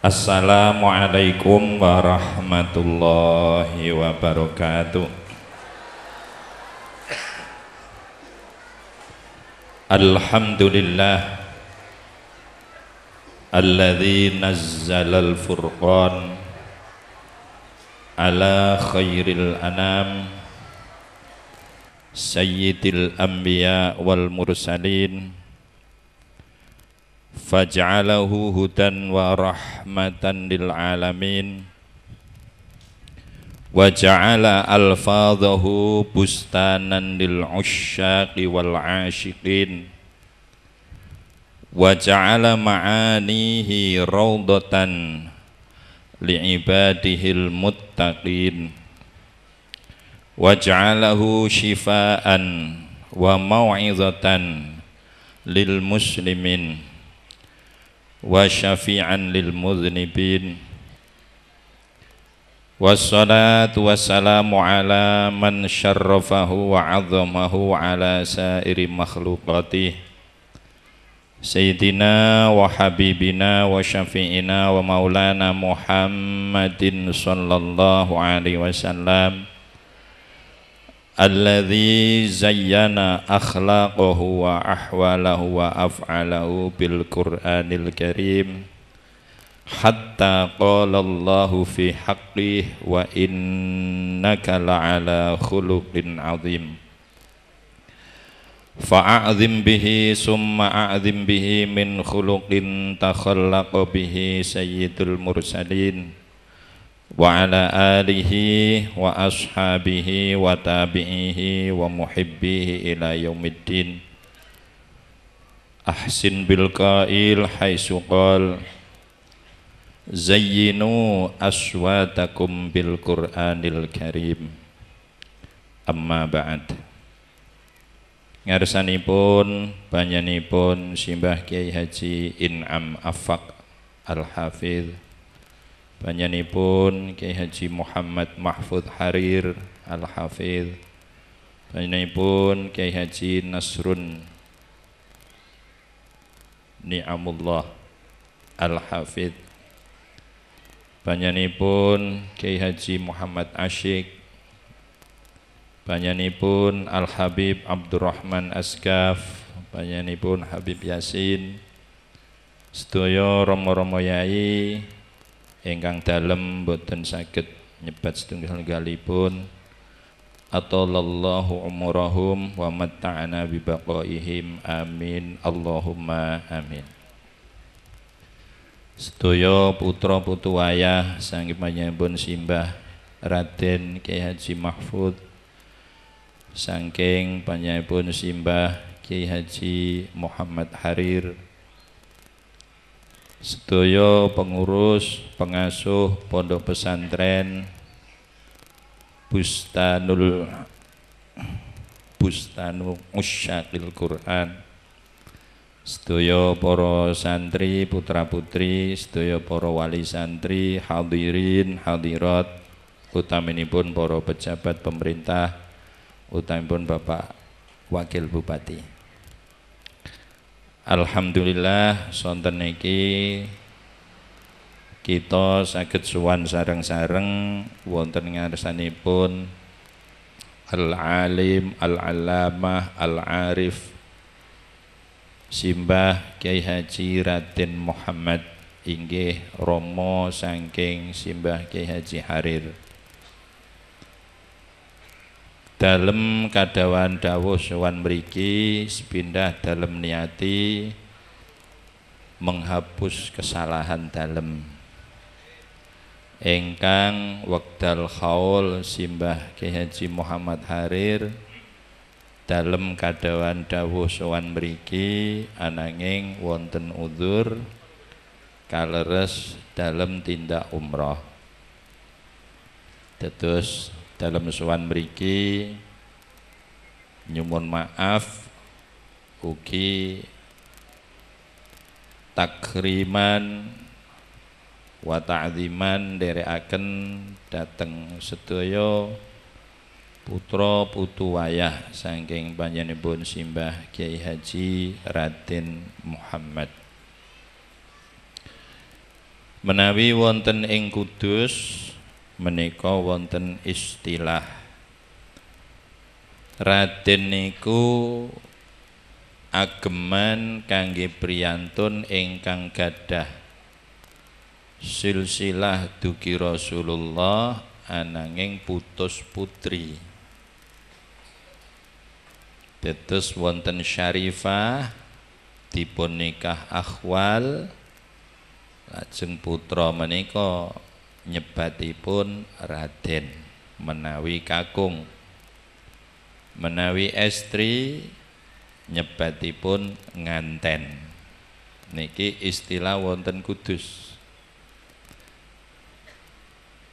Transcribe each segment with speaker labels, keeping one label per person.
Speaker 1: Assalamualaikum warahmatullahi wabarakatuh Alhamdulillah Alladhi nazzal al-furqan Ala khairil anam Sayyidil anbiya wal mursalin faj'alahu hudan wa rahmatan lil alamin wa ja'ala alfadhahu bustanan lil usyaqi wal ashiqin wa ja'ala ma'anihi raudatan li'ibadihil muttaqin wa ja'alahu shifaan wa mau'izatan lil muslimin وشفيعا للمذنبين والصلاة والسلام على من شرفه وعظمه على سائر مخلوقاته سيدنا وحبيبنا وشفيعنا ومولانا محمد صلى الله عليه وسلم الذي زين أخلاقه وأحواله وأفعاله بالقرآن الكريم حتى قال الله في حقه وإنك لعلى خلق عظيم فأعظم به ثم أعظم به من خلق تخلق به سيد المرسلين wa ala alihi wa ashabihi wa tabi'ihi wa muhibbihi ila yaumiddin ahsin bil qail haitsu qal zayyinu aswatakum bil qur'anil karim amma ba'd ngarsanipun banyanipun Simbah Kiai Haji In'am Afaq Al hafidz panjenenganipun Kiai Haji Muhammad Mahfud Harir Al hafid panjenenganipun Kiai Haji Nasrun Ni'amullah Al hafid panjenenganipun Kiai Haji Muhammad Asyik pun Al Habib Abdurrahman Askaf, pun Habib Yasin setyo romo-romo yai ingkang dalem boten sakit nyebat setunggal galipun atallallahu umurahum wa matta'ana bibaqaihim amin Allahumma amin sedaya putra putu ayah sanggih panjenenganipun simbah Raden Kiai Haji Mahfud saking panjenenganipun simbah Kiai Haji Muhammad Harir sedoyo pengurus pengasuh pondok pesantren Bustanul Bustanu Musyakil Quran Sedoyo poro santri putra-putri Sedoyo poro wali santri hadirin hadirat utaminipun poro pejabat pemerintah utaminipun Bapak Wakil Bupati Alhamdulillah sonten niki kita sakit suan sarang-sarang, wonten ngarsanipun Al-Alim, Al-Alamah, Al-Arif Simbah Kiai Haji Raden Muhammad inggih Romo sangking Simbah Kiai Haji Harir dalam kadawan dawuh sowan mriki sepindah dalam niati menghapus kesalahan dalam engkang wakdal khaul simbah Ki Muhammad Harir dalam kadawan dawuh sowan mriki ananging wonten udur kaleres dalam tindak umroh Tetus dalam suan beriki nyumun maaf ugi takriman wa ta'ziman dereaken dateng sedaya putra putu wayah saking panjenenganipun Simbah Kiai Haji radin Muhammad menawi wonten ing Kudus menika wonten istilah Raden niku ageman kangge priyantun ingkang gadah silsilah dugi Rasulullah ananging putus putri Tetes wonten syarifah dipun nikah akhwal lajeng putra menika nyebatipun Raden menawi kakung menawi estri nyebatipun nganten niki istilah wonten kudus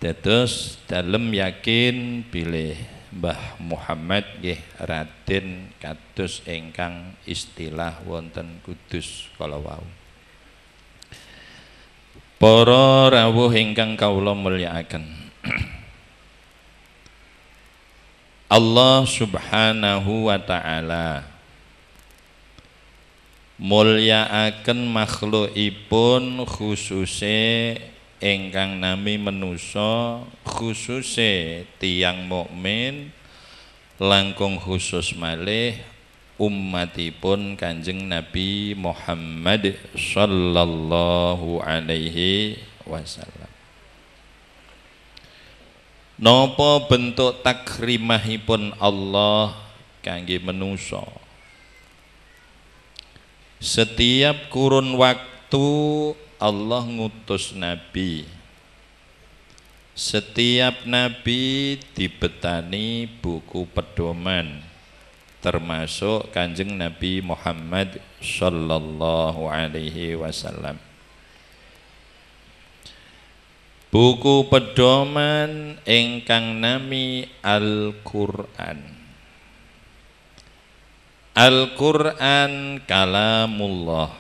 Speaker 1: dados dalam yakin pilih Mbah Muhammad gih Raden kados ingkang istilah wonten kudus kalau wau Para rawuh ingkang kawula mulyakaken. Allah Subhanahu wa taala mulyakaken makhlukipun khususe ingkang nami menusa khususe tiang mukmin langkung khusus malih ummatipun Kanjeng Nabi Muhammad sallallahu alaihi wasallam. Nopo bentuk takrimahipun Allah kangge menusa? Setiap kurun waktu Allah ngutus nabi. Setiap nabi dibetani buku pedoman termasuk kanjeng Nabi Muhammad shallallahu Alaihi Wasallam Buku pedoman engkang nami Al-Quran Al-Quran kalamullah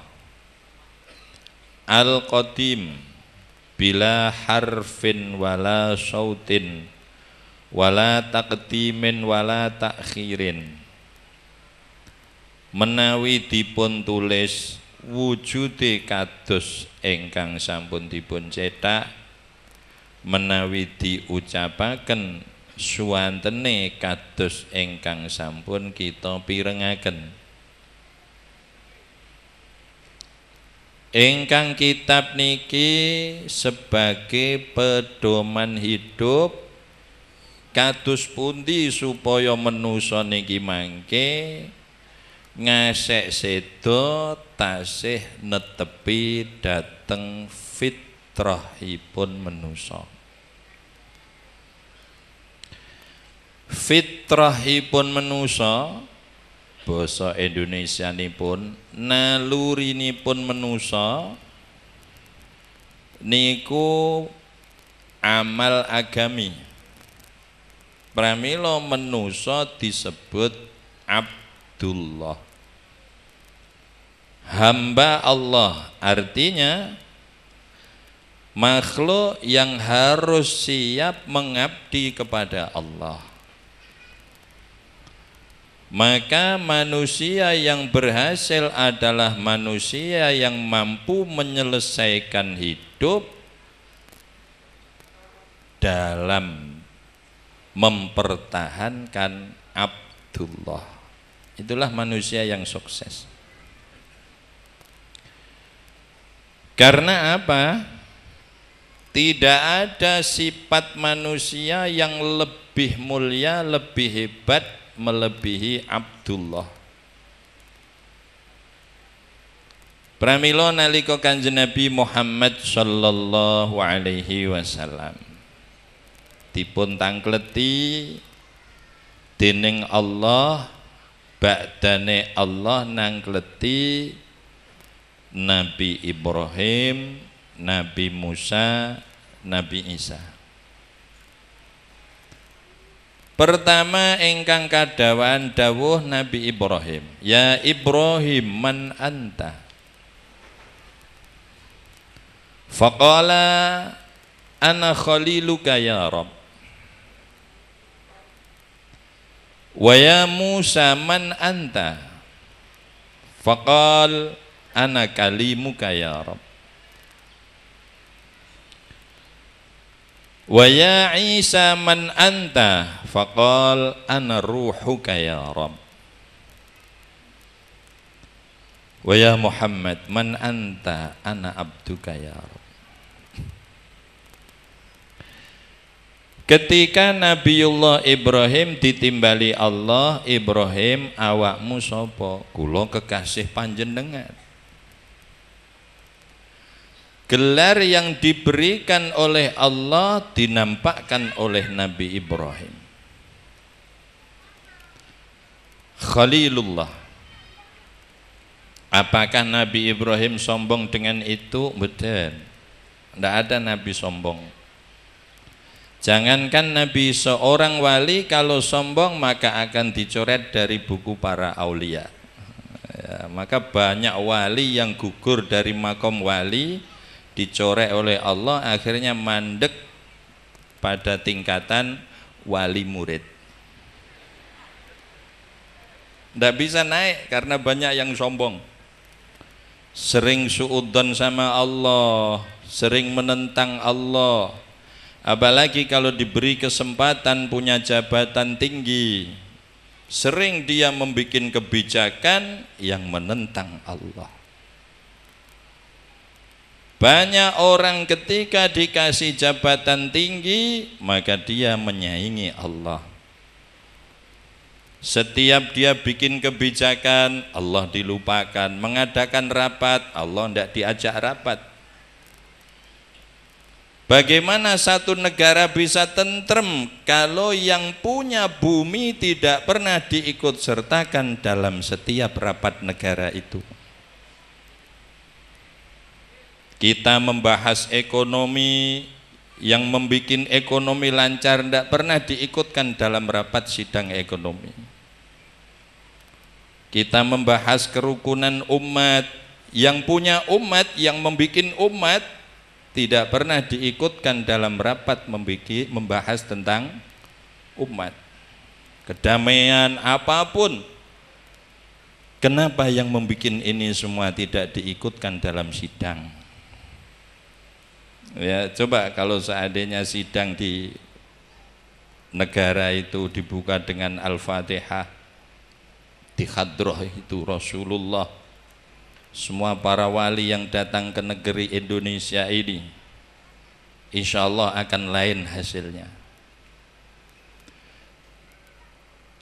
Speaker 1: Al-Qadim Bila harfin wala sautin Wala taqdimin wala takhirin menawi dipun tulis wujude kados ingkang sampun dipun cetak menawi diucapaken suantene kados ingkang sampun kita pirengaken ingkang kitab niki sebagai pedoman hidup kados pundi supaya menusa niki mangke ngasek sedo tasih netepi dateng fitrahipun menusa fitrahipun menusa basa naluri nipun menusa niku amal agami pramila menusa disebut abdullah hamba Allah artinya makhluk yang harus siap mengabdi kepada Allah maka manusia yang berhasil adalah manusia yang mampu menyelesaikan hidup dalam mempertahankan Abdullah. Itulah manusia yang sukses. Karena apa? Tidak ada sifat manusia yang lebih mulia, lebih hebat melebihi Abdullah. Pramilo nalika Kanjeng Nabi Muhammad sallallahu alaihi wasallam dipun tangkleti dening Allah badane Allah nangkleti Nabi Ibrahim, Nabi Musa, Nabi Isa. Pertama engkang kadawan dawuh Nabi Ibrahim, ya Ibrahim man anta. Faqala ana khaliluka ya Rabb. Wa ya Musa man anta? Faqala ana kalimuka ya Rabb Wa ya Isa man anta faqal ana ruhuka ya Rabb Wa ya Muhammad man anta ana abduka ya Rabb Ketika Nabiullah Ibrahim ditimbali Allah Ibrahim awakmu sopo Kulo kekasih panjenengan gelar yang diberikan oleh Allah dinampakkan oleh Nabi Ibrahim Khalilullah apakah Nabi Ibrahim sombong dengan itu? betul tidak ada Nabi sombong jangankan Nabi seorang wali kalau sombong maka akan dicoret dari buku para aulia ya, maka banyak wali yang gugur dari makom wali dicorek oleh Allah akhirnya mandek pada tingkatan wali murid tidak bisa naik karena banyak yang sombong sering suudon sama Allah sering menentang Allah apalagi kalau diberi kesempatan punya jabatan tinggi sering dia membuat kebijakan yang menentang Allah banyak orang ketika dikasih jabatan tinggi, maka dia menyaingi Allah. Setiap dia bikin kebijakan, Allah dilupakan. Mengadakan rapat, Allah tidak diajak rapat. Bagaimana satu negara bisa tentrem kalau yang punya bumi tidak pernah diikut sertakan dalam setiap rapat negara itu? Kita membahas ekonomi yang membuat ekonomi lancar tidak pernah diikutkan dalam rapat sidang ekonomi. Kita membahas kerukunan umat yang punya umat yang membuat umat tidak pernah diikutkan dalam rapat membahas tentang umat. Kedamaian apapun Kenapa yang membuat ini semua tidak diikutkan dalam sidang? Ya, coba kalau seandainya sidang di negara itu dibuka dengan Al-Fatihah di hadroh itu Rasulullah semua para wali yang datang ke negeri Indonesia ini insya Allah akan lain hasilnya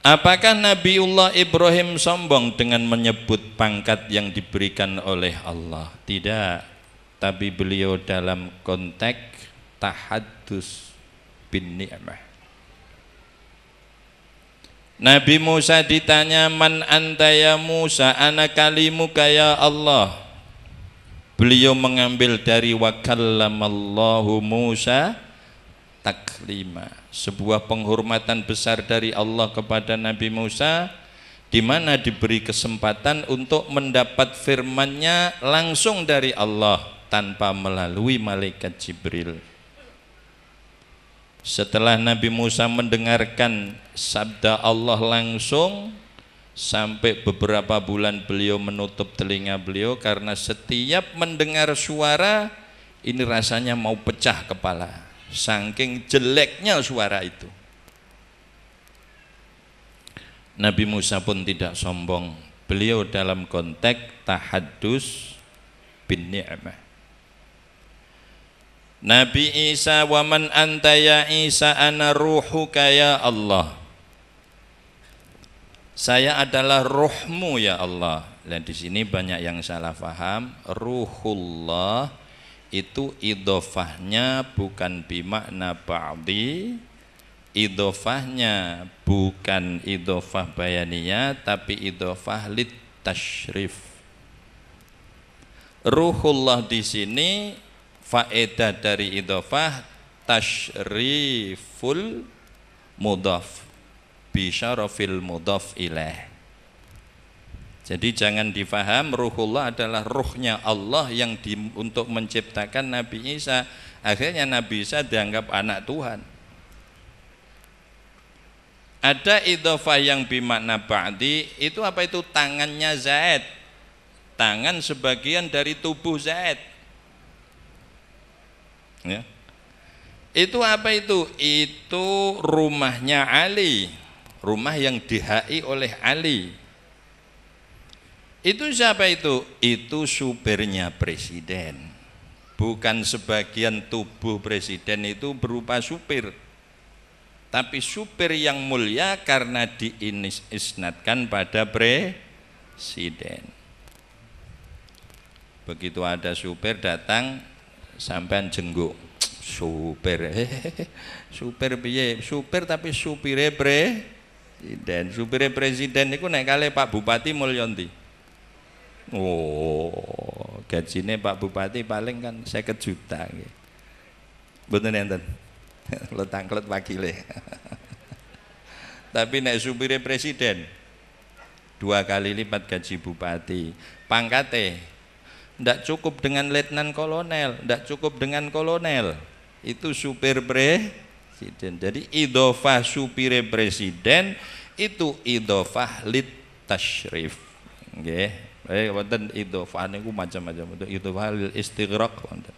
Speaker 1: apakah Nabiullah Ibrahim sombong dengan menyebut pangkat yang diberikan oleh Allah tidak tapi beliau dalam konteks tahadus bin ni'mah Nabi Musa ditanya man anta ya Musa ana kalimu kaya Allah beliau mengambil dari wakallamallahu Musa taklima sebuah penghormatan besar dari Allah kepada Nabi Musa di mana diberi kesempatan untuk mendapat firman-Nya langsung dari Allah tanpa melalui malaikat Jibril. Setelah Nabi Musa mendengarkan sabda Allah langsung sampai beberapa bulan beliau menutup telinga beliau karena setiap mendengar suara ini rasanya mau pecah kepala. Saking jeleknya suara itu. Nabi Musa pun tidak sombong. Beliau dalam konteks tahadus bin ni'mah. Nabi Isa wa man anta ya Isa ana ruhuka ya Allah saya adalah ruhmu ya Allah dan di sini banyak yang salah faham ruhullah itu idofahnya bukan bimakna ba'di idofahnya bukan idofah bayaniya tapi idofah lit tashrif ruhullah di sini faedah dari idofah tashriful mudof bisharofil mudof ilah. jadi jangan difaham ruhullah adalah ruhnya Allah yang di, untuk menciptakan Nabi Isa. Akhirnya Nabi Isa dianggap anak Tuhan. Ada idofah yang bimakna ba'di, itu apa itu tangannya Zaid. Tangan sebagian dari tubuh Zaid ya. Itu apa itu? Itu rumahnya Ali, rumah yang dihai oleh Ali. Itu siapa itu? Itu supirnya presiden. Bukan sebagian tubuh presiden itu berupa supir. Tapi supir yang mulia karena diinisnatkan pada presiden. Begitu ada supir datang sampean jengguk supir super piye super tapi supire dan supire presiden itu naik kali Pak Bupati Mulyanti oh gajine Pak Bupati paling kan saya juta Betul nih, enten letangklet wakile tapi naik supire presiden dua kali lipat gaji bupati Pangkatnya tidak cukup dengan letnan kolonel, tidak cukup dengan kolonel. Itu supir presiden. Jadi idofah supir presiden itu idofah lit tashrif. oke? Okay. Eh wonten idofah niku macam-macam itu idofah lil istighraq wonten.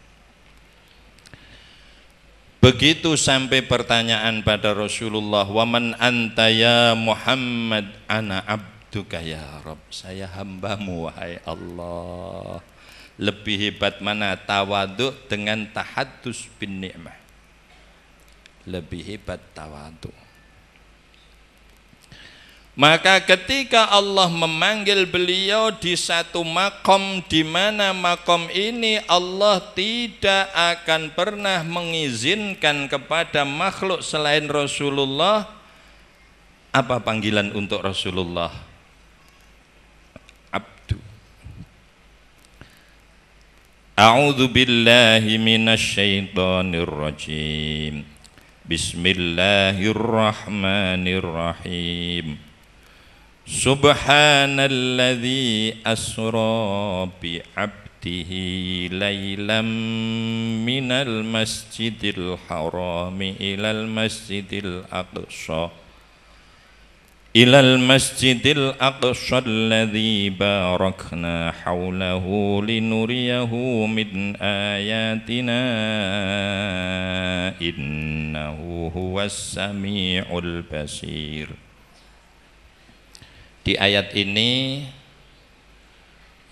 Speaker 1: Begitu sampai pertanyaan pada Rasulullah, "Waman anta ya Muhammad ana abduka ya Rabb." Saya hambamu wahai Allah lebih hebat mana tawaduk dengan tahadus bin ni'mah lebih hebat tawaduk maka ketika Allah memanggil beliau di satu makom di mana makom ini Allah tidak akan pernah mengizinkan kepada makhluk selain Rasulullah apa panggilan untuk Rasulullah أعوذ بالله من الشيطان الرجيم بسم الله الرحمن الرحيم سبحان الذي أسرى بعبده ليلا من المسجد الحرام إلى المسجد الأقصى إلى المسجد الأقصى الذي باركنا حوله لنريه من آياتنا إنه هو السميع البصير Di ayat ini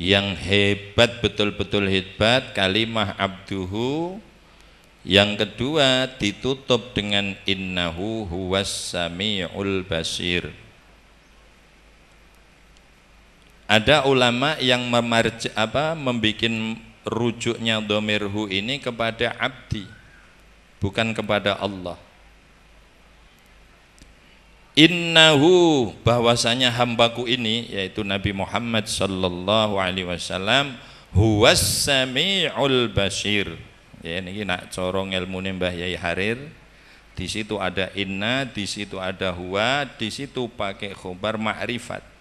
Speaker 1: yang hebat betul-betul hebat kalimah abduhu yang kedua ditutup dengan innahu huwas samiul basir ada ulama yang memarj, apa membikin rujuknya domirhu ini kepada abdi bukan kepada Allah innahu bahwasanya hambaku ini yaitu Nabi Muhammad sallallahu alaihi wasallam huwas samiul basir ya ini nak corong ilmu nimbah Yai Harir di situ ada inna di situ ada huwa di situ pakai khobar ma'rifat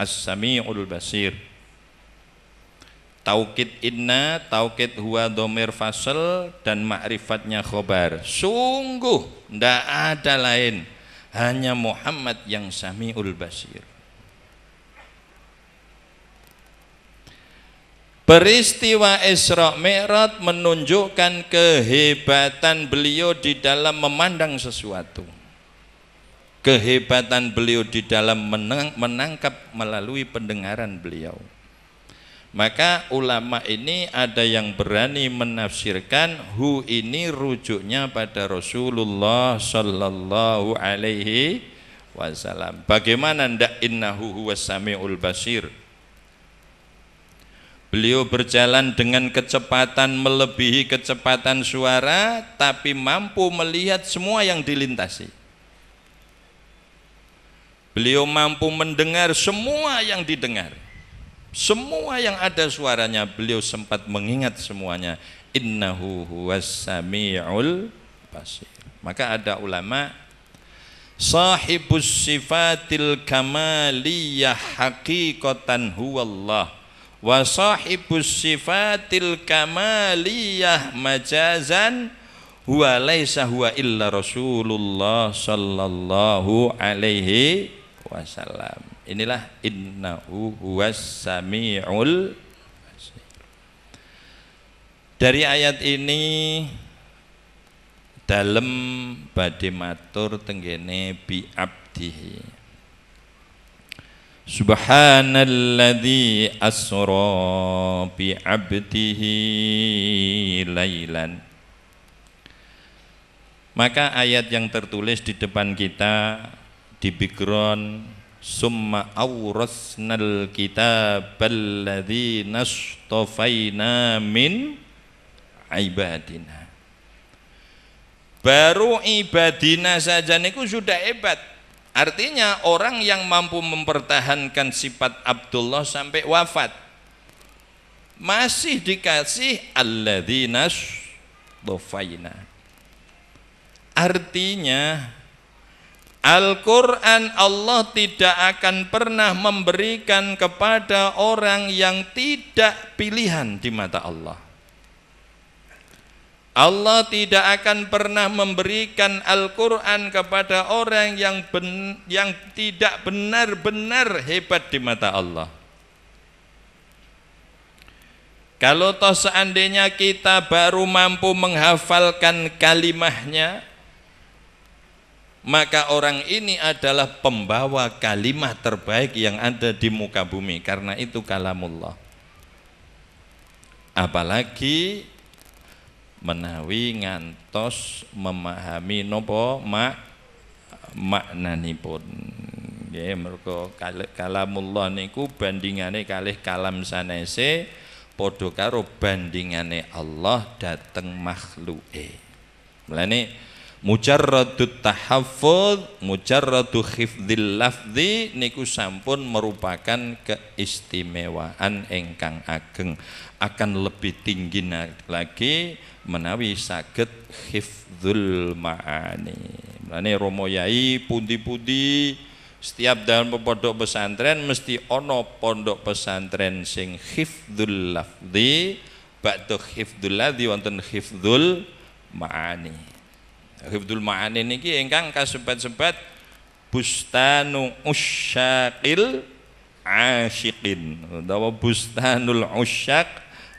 Speaker 1: As-Sami'ul Basir Taukid inna, taukid huwa domir fasel dan makrifatnya khobar Sungguh, tidak ada lain Hanya Muhammad yang Sami'ul Basir Peristiwa Isra Mi'raj menunjukkan kehebatan beliau di dalam memandang sesuatu kehebatan beliau di dalam menang, menangkap melalui pendengaran beliau maka ulama ini ada yang berani menafsirkan hu ini rujuknya pada Rasulullah sallallahu alaihi wasallam. Bagaimana ndak innahu huwas samiul basir? Beliau berjalan dengan kecepatan melebihi kecepatan suara tapi mampu melihat semua yang dilintasi. Beliau mampu mendengar semua yang didengar. Semua yang ada suaranya beliau sempat mengingat semuanya. Innahu huwas samiul basir. Maka ada ulama sahibus sifatil kamaliyah haqiqatan huwallah wa sahibus sifatil kamaliyah majazan huwa laisa huwa illa rasulullah sallallahu alaihi wasallam. Inilah Inna huwas samiul Dari ayat ini dalam badhe matur tenggene bi abdihi. Subhanalladzi asra bi abdihi lailan. Maka ayat yang tertulis di depan kita di background summa awrasnal kitab alladhi nashtofayna min ibadina baru ibadina saja niku sudah hebat artinya orang yang mampu mempertahankan sifat Abdullah sampai wafat masih dikasih nashtofayna Artinya Al-Quran Allah tidak akan pernah memberikan kepada orang yang tidak pilihan di mata Allah Allah tidak akan pernah memberikan Al-Quran kepada orang yang ben, yang tidak benar-benar hebat di mata Allah kalau toh seandainya kita baru mampu menghafalkan kalimahnya maka orang ini adalah pembawa kalimat terbaik yang ada di muka bumi karena itu kalamullah apalagi menawi ngantos memahami nopo mak maknanipun ya merko kalamullah niku bandingane kalih kalam sanese padha karo bandingane Allah dateng makhluke melayani mujarradut tahaffud mujarradu khifdil lafzi niku sampun merupakan keistimewaan engkang ageng akan lebih tinggi lagi menawi saged khifdzul maani Ini romo yai pundi-pundi setiap dalam pondok pesantren mesti ono pondok pesantren sing khifdul lafzi bakto khifdul ladzi wonten khifdul maani Hifdzul Ma'ani niki ingkang kasebat-sebat Bustanu Usyaqil Asyiqin utawa Bustanul Usyaq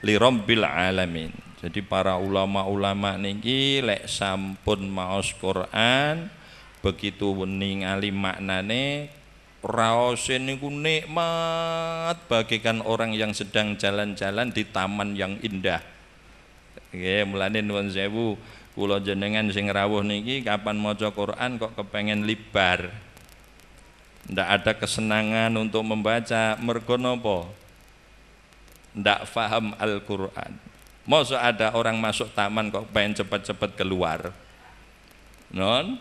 Speaker 1: li Rabbil Alamin. Jadi para ulama-ulama niki lek sampun maos Quran begitu ningali maknane raosin niku nikmat bagikan orang yang sedang jalan-jalan di taman yang indah. Nggih, mulane nuwun sewu kula jenengan sing rawuh niki kapan maca Quran kok kepengen libar ndak ada kesenangan untuk membaca mergo ndak faham Al-Qur'an masa ada orang masuk taman kok pengen cepet-cepet keluar non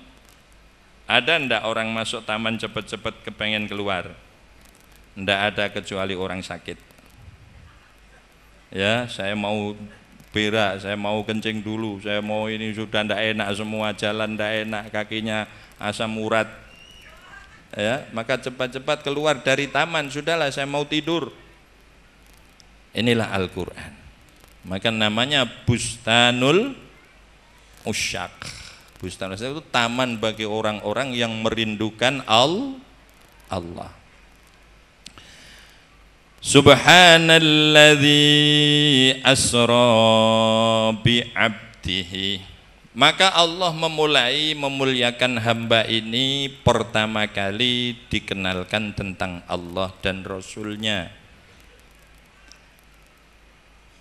Speaker 1: ada ndak orang masuk taman cepet-cepet kepengen keluar ndak ada kecuali orang sakit ya saya mau berak, saya mau kencing dulu, saya mau ini sudah ndak enak semua jalan ndak enak kakinya asam urat. Ya, maka cepat-cepat keluar dari taman, sudahlah saya mau tidur. Inilah Al-Qur'an. Maka namanya Bustanul Usyak. Bustanul itu taman bagi orang-orang yang merindukan al Allah. Subhanalladzi asra bi maka Allah memulai memuliakan hamba ini pertama kali dikenalkan tentang Allah dan Rasulnya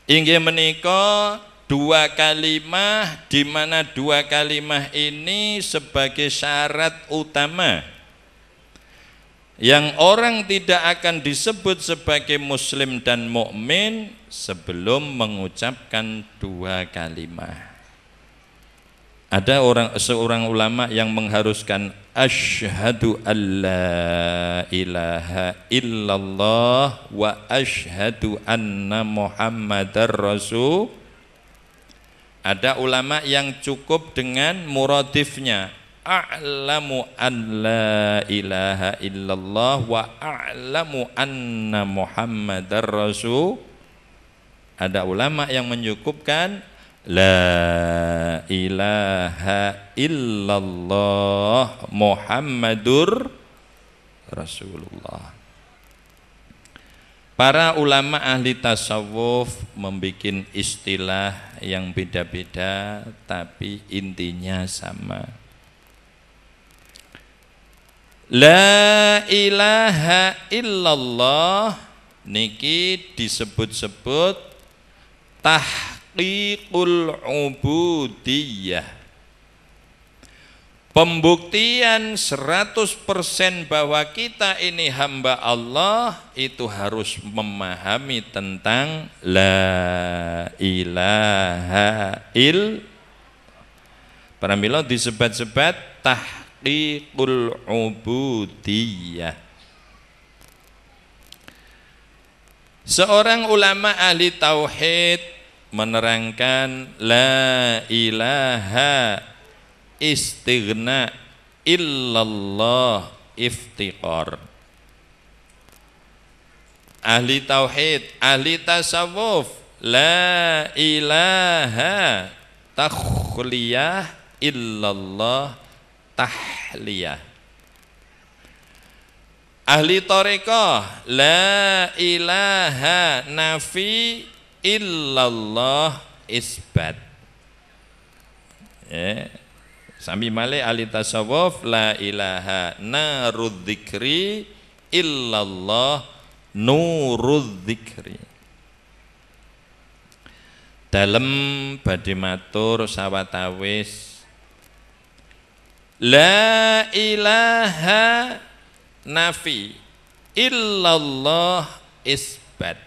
Speaker 1: Inggih menika dua kalimah di mana dua kalimah ini sebagai syarat utama yang orang tidak akan disebut sebagai muslim dan mukmin sebelum mengucapkan dua kalimat. Ada orang seorang ulama yang mengharuskan asyhadu alla ilaha illallah wa asyhadu anna muhammadar rasul. Ada ulama yang cukup dengan muradifnya a'lamu an la ilaha illallah wa a'lamu anna muhammadar rasul ada ulama yang menyukupkan la ilaha illallah muhammadur rasulullah Para ulama ahli tasawuf membuat istilah yang beda-beda tapi intinya sama. La ilaha illallah niki disebut-sebut tahqiqul ubudiyah. Pembuktian 100% bahwa kita ini hamba Allah itu harus memahami tentang la ilaha il. Para milo disebut-sebut tah tahqiqul ubudiyah Seorang ulama ahli tauhid menerangkan la ilaha istighna illallah iftiqar. Ahli tauhid, ahli tasawuf, la ilaha takhliyah illallah tahliyah ahli tarekah la ilaha nafi illallah isbat eh, Sami malik ahli tasawuf la ilaha narud dzikri illallah nurud dzikri dalam badimatur sawatawis La ilaha nafi illallah isbat.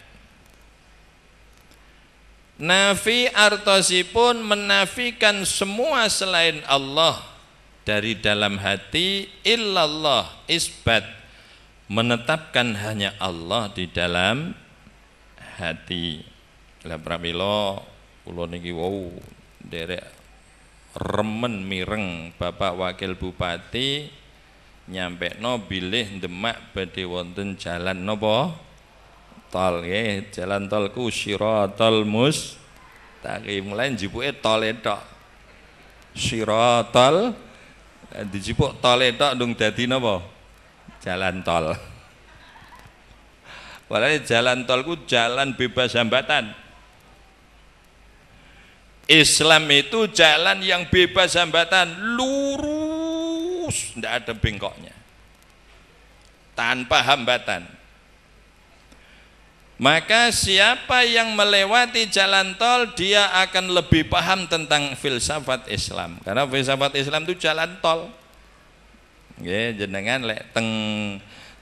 Speaker 1: Nafi artosipun menafikan semua selain Allah dari dalam hati illallah isbat menetapkan hanya Allah di dalam hati. Lah pramila kula niki wau derek remen mireng Bapak Wakil Bupati nyampe no bilih Demak badhe wonten jalan nopo tol ye, jalan tolku siratal mustaqim mulai jipuke tol etok tol, dijipuk tol edok dong dadi nopo jalan tol Walane jalan tol ku jalan bebas hambatan Islam itu jalan yang bebas hambatan, lurus, tidak ada bengkoknya. Tanpa hambatan. Maka siapa yang melewati jalan tol dia akan lebih paham tentang filsafat Islam. Karena filsafat Islam itu jalan tol. Oke, jenengan lek teng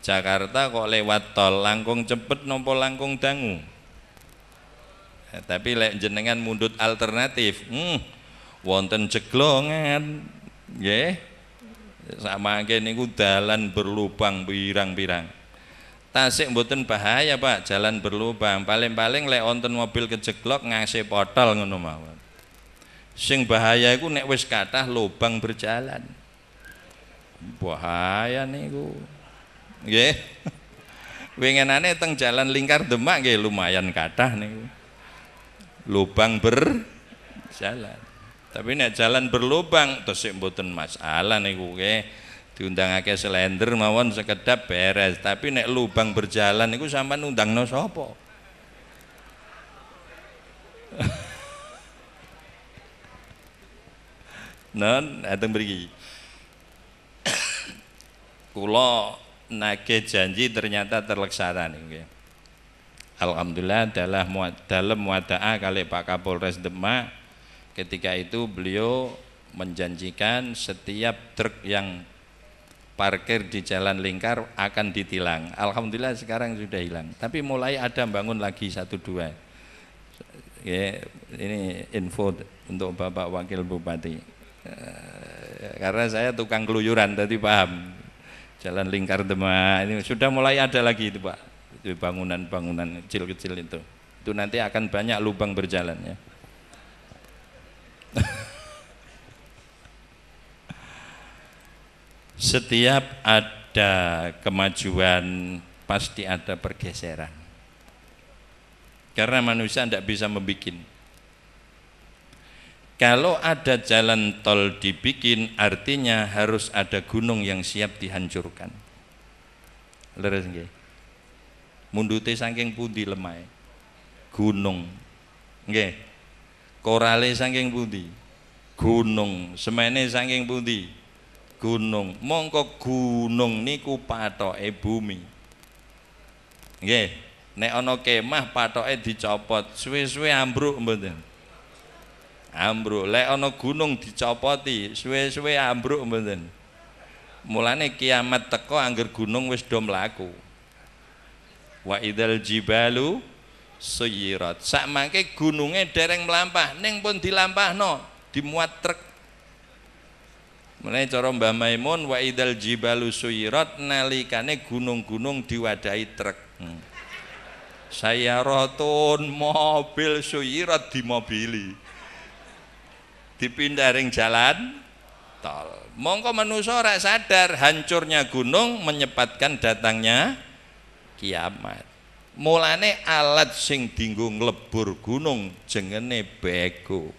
Speaker 1: Jakarta kok lewat tol langkung cepet nopo langkung dangu. Eh, tapi lek jenengan mundut alternatif hmm, wonten jeglongan nggih sama kene niku dalan berlubang pirang-pirang Tasik mboten bahaya Pak, jalan berlubang. Paling-paling lek wonten mobil kejeglok ngasih potol ngono mawon. Sing bahaya iku nek wis kathah lubang berjalan. Bahaya niku. Nggih. wingenane teng jalan lingkar Demak nggih lumayan kathah niku lubang berjalan tapi nek jalan berlubang tosik mboten masalah niku ke diundangake selender mawon sekedap beres tapi nek lubang berjalan niku sampean undangno sapa non ateng mriki kula nake janji ternyata terlaksana nih Okay. Alhamdulillah dalam dalam wadaah kali Pak Kapolres Demak ketika itu beliau menjanjikan setiap truk yang parkir di jalan lingkar akan ditilang. Alhamdulillah sekarang sudah hilang. Tapi mulai ada bangun lagi satu dua. Ya, ini info untuk Bapak Wakil Bupati. Eh, karena saya tukang keluyuran tadi paham. Jalan lingkar Demak ini sudah mulai ada lagi itu Pak bangunan-bangunan kecil-kecil itu itu nanti akan banyak lubang berjalan ya setiap ada kemajuan pasti ada pergeseran karena manusia tidak bisa membuat kalau ada jalan tol dibikin artinya harus ada gunung yang siap dihancurkan leres nggih mundute saking pundi lemai gunung nggih korale saking pundi gunung semene saking pundi gunung mongko gunung niku patoke bumi nggih nek ana kemah patoke dicopot suwe-suwe ambruk mboten ambruk lek ana gunung dicopoti suwe-suwe ambruk mboten mulane kiamat teko angger gunung wis do mlaku wa idal jibalu suyirat sak mangke gunungnya dereng melampah neng pun no dimuat truk Mulai corong Mbah Maimun wa idal jibalu suyirat nalikane gunung-gunung diwadahi truk. Hmm. Saya rotun mobil suyirat dimobili. Dipindah ring jalan tol. Mongko manusia sadar hancurnya gunung menyepatkan datangnya kiamat mulane alat sing dinggo nglebur gunung jengene bego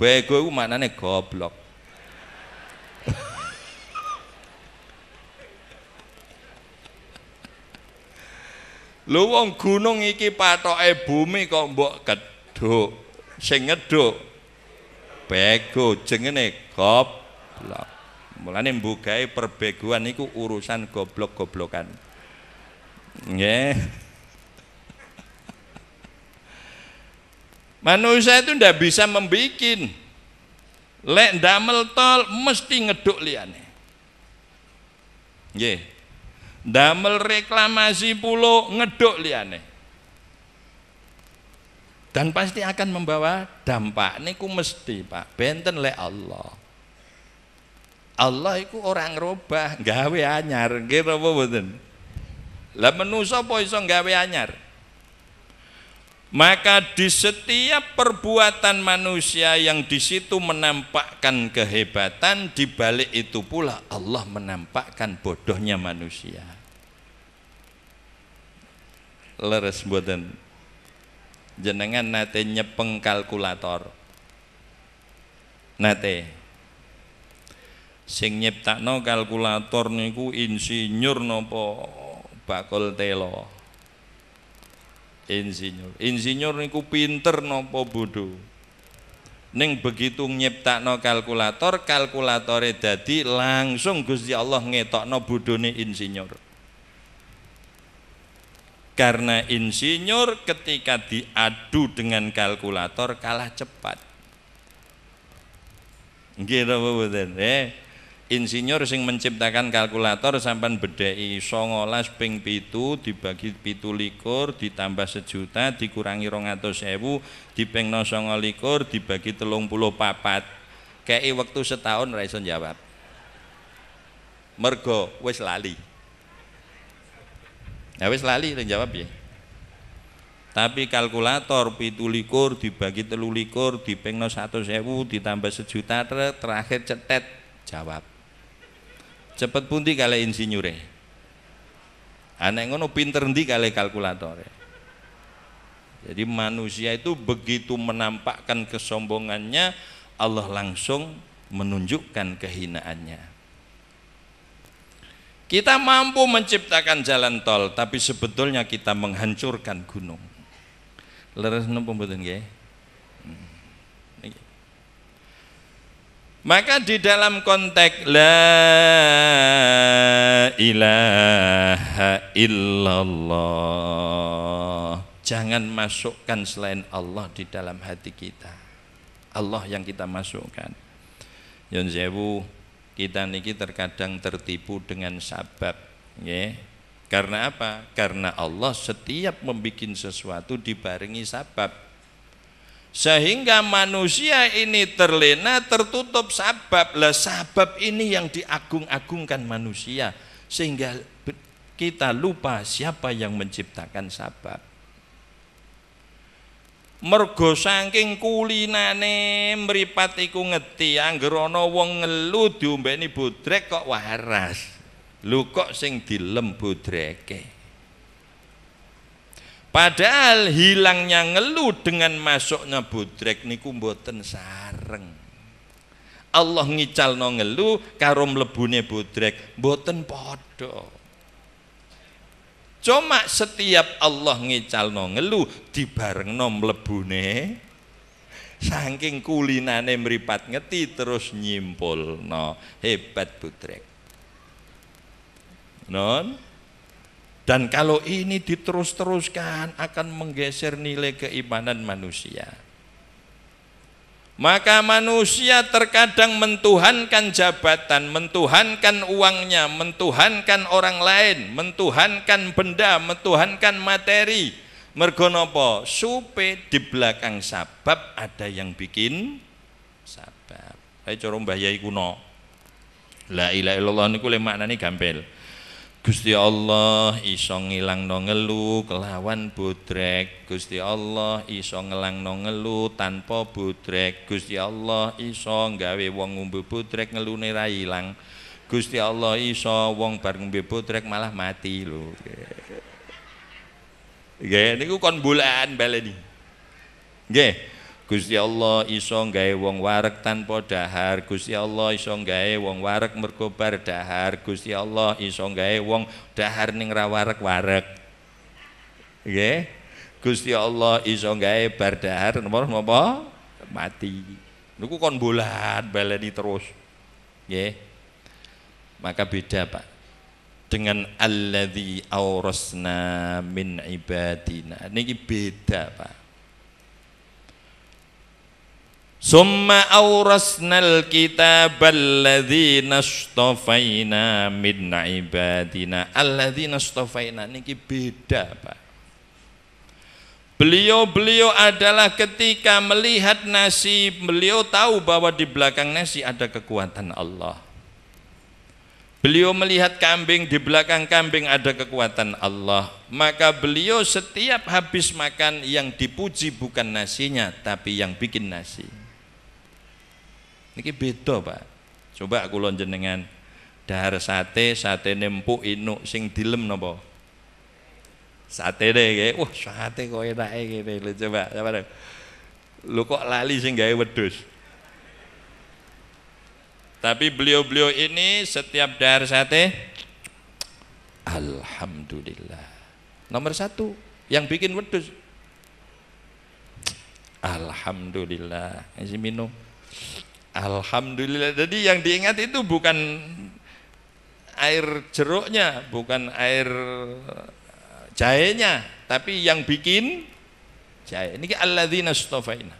Speaker 1: bego iku maknane goblok lho wong gunung iki patoke bumi kok mbok kedhuk sing ngedhuk bego jengene goblok mulane bukai perbeguan iku urusan goblok-goblokan Yeah, Manusia itu ndak bisa membikin. Lek damel tol mesti ngeduk liane. Nggih. Damel reklamasi pulau ngeduk liane dan pasti akan membawa dampak niku mesti Pak benten le Allah Allah itu orang robah gawe anyar nggih apa lah menusa apa iso gawe anyar? Maka di setiap perbuatan manusia yang di situ menampakkan kehebatan, di balik itu pula Allah menampakkan bodohnya manusia. Leres mboten jenengan nate nyepeng kalkulator. Nate sing nyiptakno kalkulator niku insinyur napa bakul telo. Insinyur. Insinyur niku pinter nopo bodoh. Ning begitu nyiptakno kalkulator, kalkulatore dadi langsung Gusti Allah ngetokno bodhone insinyur. Karena insinyur ketika diadu dengan kalkulator kalah cepat. Nggih napa mboten? Eh, insinyur sing menciptakan kalkulator sampan bedai songolas ping pitu dibagi likur ditambah sejuta dikurangi atau sewu dipengno songolikur dibagi telung puluh papat kei waktu setahun raison jawab mergo wis lali ya wis lali sing jawab ya tapi kalkulator likur dibagi telu telulikur dipengno satu sewu ditambah sejuta terakhir cetet jawab Cepet pundi kali insinyure. Anak ngono pinter ndi kali kalkulator. Jadi manusia itu begitu menampakkan kesombongannya, Allah langsung menunjukkan kehinaannya. Kita mampu menciptakan jalan tol, tapi sebetulnya kita menghancurkan gunung. Leres nopo mboten nggih? Maka di dalam konteks la ilaha illallah jangan masukkan selain Allah di dalam hati kita. Allah yang kita masukkan. Yun sewu kita niki terkadang tertipu dengan sabab, ya. Karena apa? Karena Allah setiap membuat sesuatu dibarengi sabab sehingga manusia ini terlena tertutup sabab lah sabab ini yang diagung-agungkan manusia sehingga kita lupa siapa yang menciptakan sabab mergo saking kulinane mripat iku ngeti anggere ana wong ngelu diombeni bodrek kok waras lho kok sing dilem bodreke Padahal hilangnya ngeluh dengan masuknya budrek niku mboten sareng. Allah ngicalno ngeluh karo mlebune budrek mboten padha. Cuma setiap Allah ngicalno ngeluh dibarengno mlebune saking kulinane mripat ngeti terus nyimpulno. Hebat budrek. Non? Dan kalau ini diterus-teruskan akan menggeser nilai keimanan manusia. Maka manusia terkadang mentuhankan jabatan, mentuhankan uangnya, mentuhankan orang lain, mentuhankan benda, mentuhankan materi. Mergonopo, supe di belakang sabab ada yang bikin sabab. Ayo corong bahaya kuno. La ilaha illallah niku le maknane gampel. Gusti Allah iso ngilangno ngelu kelawan budrek Gusti Allah iso ngelangno ngelu tanpa budrek Gusti Allah iso nggawe wong ngombe budrek ngelune raihilang. ilang Gusti Allah iso wong bar ngombe budrek malah mati lho Nggih ini kon bulan baleni Geng. Gusti Allah iso gawe wong warek tanpa dahar Gusti Allah iso gawe wong warek mergo dahar Gusti Allah iso gawe wong dahar ning ra warek-warek nggih Gusti Allah iso gawe bar dahar nomor napa mati niku kon bolat baleni terus nggih maka beda Pak dengan alladzi aurasna min ibadina niki beda Pak Summa awrasnal kitab alladzina astafaina min ibadina alladzina astafaina ini beda Pak Beliau-beliau adalah ketika melihat nasib beliau tahu bahwa di belakang nasi ada kekuatan Allah Beliau melihat kambing di belakang kambing ada kekuatan Allah maka beliau setiap habis makan yang dipuji bukan nasinya tapi yang bikin nasi Niki beda, Pak. Coba kula jenengan dahar sate, sate nempu inuk sing dilem napa? Sate deh, ya. wah sate kok enak gini, lu coba, coba deh. Lu kok lali sing gawe wedus? Tapi beliau-beliau ini setiap dahar sate, Alhamdulillah. Nomor satu, yang bikin wedus. Alhamdulillah. Ini minum. Alhamdulillah. Jadi yang diingat itu bukan air jeruknya, bukan air eh, jahenya, tapi yang bikin jahe. Ini alladzina istofaina.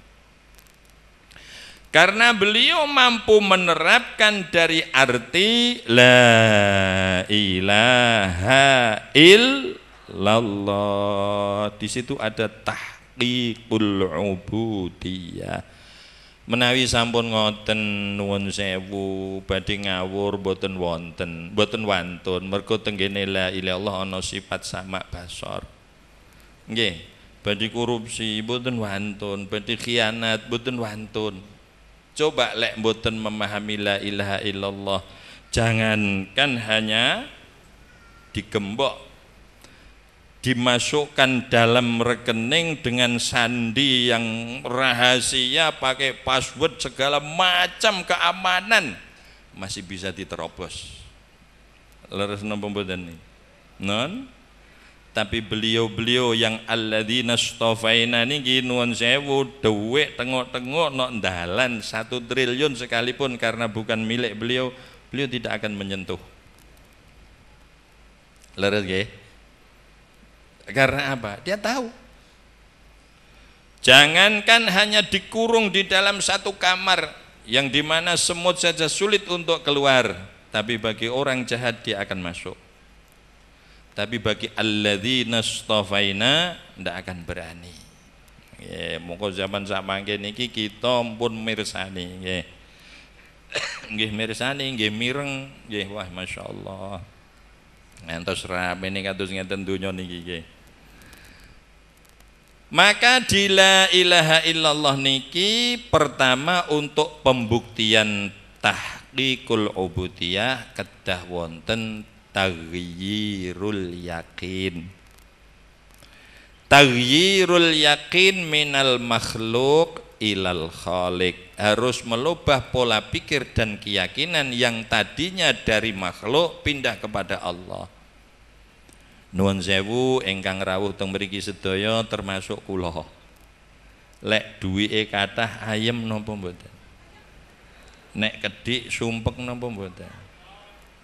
Speaker 1: Karena beliau mampu menerapkan dari arti la ilaha illallah. Di situ ada tahqiqul ubudiyah menawi sampun ngoten nuwun sewu badhe ngawur boten wonten boten wantun mergo tenggene la ilaha illallah ana sifat sama basor nggih badhe korupsi boten wantun badhe khianat boten wantun coba lek boten memahami la ilaha illallah jangankan hanya digembok dimasukkan dalam rekening dengan sandi yang rahasia pakai password segala macam keamanan masih bisa diterobos leres nompembodan non tapi beliau-beliau yang alladzina stofaina ini nuwun sewu dhuwit tengok-tengok nok dalan satu triliun sekalipun karena bukan milik beliau beliau tidak akan menyentuh leres nggih karena apa? Dia tahu. Jangankan hanya dikurung di dalam satu kamar yang dimana semut saja sulit untuk keluar, tapi bagi orang jahat dia akan masuk. Tapi bagi alladzina istafaina ndak akan berani. Nggih, monggo zaman mangke niki kita pun mirsani nggih. Nggih mirsani, nggih mireng, nggih wah masyaallah. Ngantos rame ning kados ngeten donya niki nggih. Maka di la ilaha illallah niki pertama untuk pembuktian tahqiqul ubudiyah kedah wonten taghyirul yakin. Taghyirul yakin minal makhluk ilal khaliq harus melubah pola pikir dan keyakinan yang tadinya dari makhluk pindah kepada Allah Nuwun sewu ingkang rawuh teng mriki sedaya termasuk kula. Lek duwike kathah ayem napa mboten? Nek kedik sumpek napa mboten?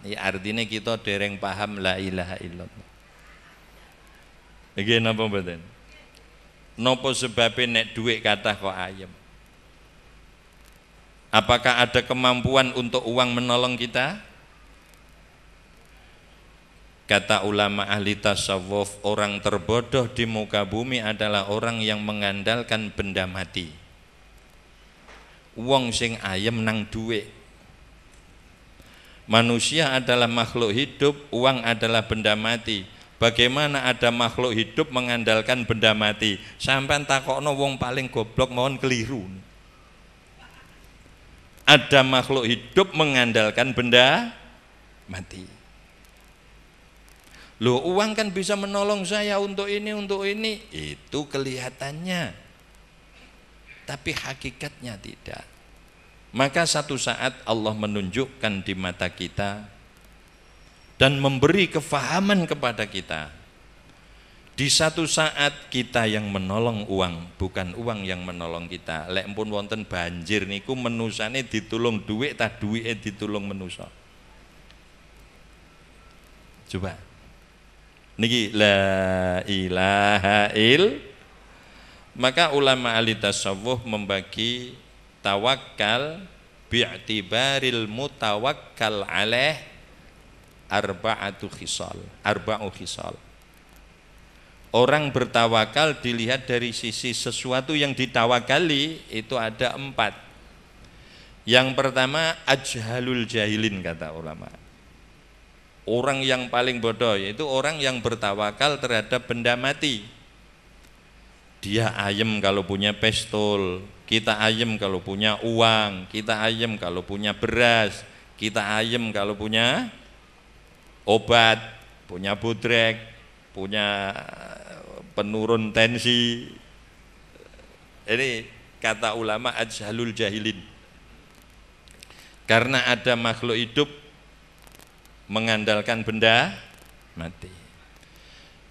Speaker 1: Iki artine kita dereng paham la ilaha illallah. Iki napa mboten? Napa sebabe nek dhuwit kathah kok ayem? Apakah ada kemampuan untuk uang menolong kita? Kata ulama ahli tasawuf, orang terbodoh di muka bumi adalah orang yang mengandalkan benda mati. Wong sing ayem nang duit. Manusia adalah makhluk hidup, uang adalah benda mati. Bagaimana ada makhluk hidup mengandalkan benda mati? Sampai takokno wong paling goblok mohon keliru. Ada makhluk hidup mengandalkan benda mati lu uang kan bisa menolong saya untuk ini, untuk ini. Itu kelihatannya. Tapi hakikatnya tidak. Maka satu saat Allah menunjukkan di mata kita dan memberi kefahaman kepada kita. Di satu saat kita yang menolong uang, bukan uang yang menolong kita. Lek pun wonten banjir niku menusane ditulung duit, tak duit ditulung menusa. Coba niki la ilaha il maka ulama ahli tasawuf membagi tawakal bi'tibaril mutawakkal alaih arba'atu khisal arba'u khisal orang bertawakal dilihat dari sisi sesuatu yang ditawakali itu ada empat yang pertama ajhalul jahilin kata ulama Orang yang paling bodoh yaitu orang yang bertawakal terhadap benda mati. Dia ayem kalau punya pistol, kita ayem kalau punya uang, kita ayem kalau punya beras, kita ayem kalau punya obat, punya budrek, punya eh, penurun tensi. Ini kata ulama ajhalul jahilin. Karena ada makhluk hidup mengandalkan benda mati.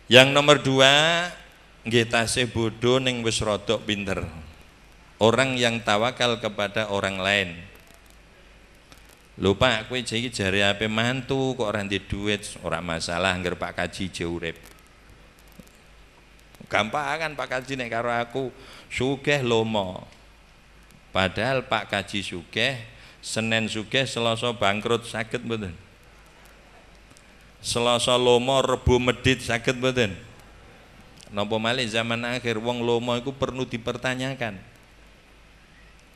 Speaker 1: Yang nomor dua, ngetase bodoh neng wis rodok pinter. Orang yang tawakal kepada orang lain. Lupa aku jadi jari apa mantu kok orang di duit orang masalah ngger Pak Kaji jurep. Gampang kan Pak Kaji nek karo aku sugeh lomo. Padahal Pak Kaji sugeh, Senin sugeh, Selasa bangkrut sakit betul. Selasa lomo Rebo medit sakit mboten Napa malih zaman akhir wong lomo itu perlu dipertanyakan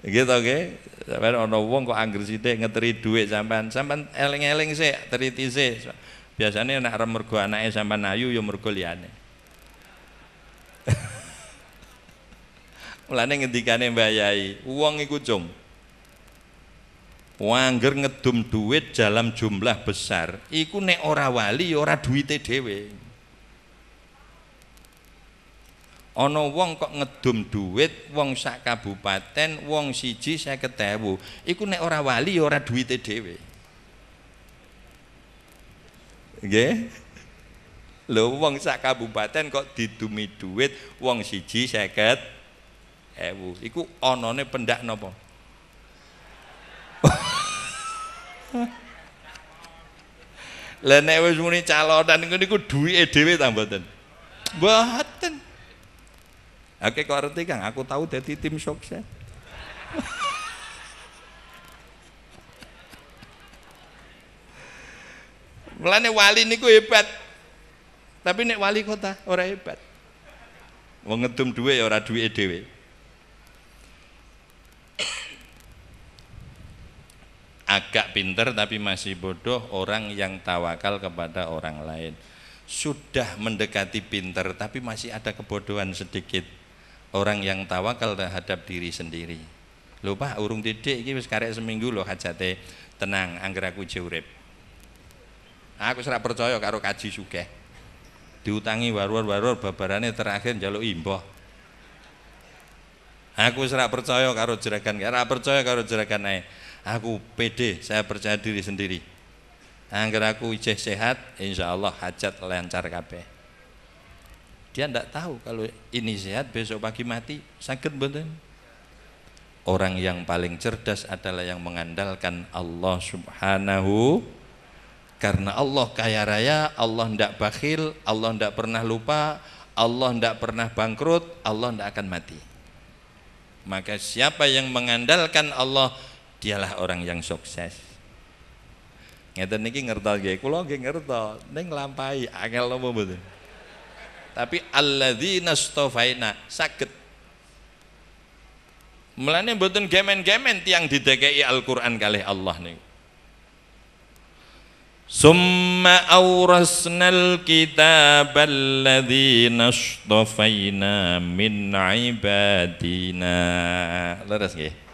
Speaker 1: gitu oke okay? sampean ana wong kok angger sithik ngeteri dhuwit sampean sampean eling-eling sik teriti sik biasanya nek arep mergo anake sampean ayu ya mergo liyane mulane ngendikane Yai, wong iku jom Wangger ngedum duit dalam jumlah besar, iku nek ora wali ya ora duwite dhewe. Ana wong kok ngedum duit wong sak kabupaten, wong siji 50.000. Iku nek ora wali ya ora duwite dhewe. Nggih. Lo wong sak kabupaten kok didumi duit wong siji 50.000. Iku anane pendak napa? Lah nek wis muni calonan niku niku duwike dhewe ta mboten? Mboten. Oke kok arti Kang, aku tahu dadi tim sukses. Mulane wali niku hebat. Tapi nek wali kota ora hebat. Wong ngedum ya ora duwike dhewe. agak pinter tapi masih bodoh orang yang tawakal kepada orang lain sudah mendekati pinter tapi masih ada kebodohan sedikit orang yang tawakal terhadap diri sendiri lupa urung didik ini wis karek seminggu loh hajate tenang anggar aku jurep aku serak percaya karo kaji juga diutangi warwar-warwar babarannya terakhir jaluk imboh aku serak percaya karo jerakan karo percaya karo jerakan naik aku pede saya percaya diri sendiri angger aku ijeh sehat insya Allah hajat lancar kape dia tidak tahu kalau ini sehat besok pagi mati sakit betul orang yang paling cerdas adalah yang mengandalkan Allah subhanahu karena Allah kaya raya Allah tidak bakhil Allah tidak pernah lupa Allah tidak pernah bangkrut Allah tidak akan mati maka siapa yang mengandalkan Allah dialah orang yang sukses Ngerti niki ngertos gak? Kulo gak ngertos neng lampai, angel mau betul. tapi Allah di nastofaina sakit. Melainkan betul gemen-gemen tiang DKI Al-Qur'an kali Allah nih. Summa awrasnal kitab alladhi nashtofayna min ibadina. Leres nggih?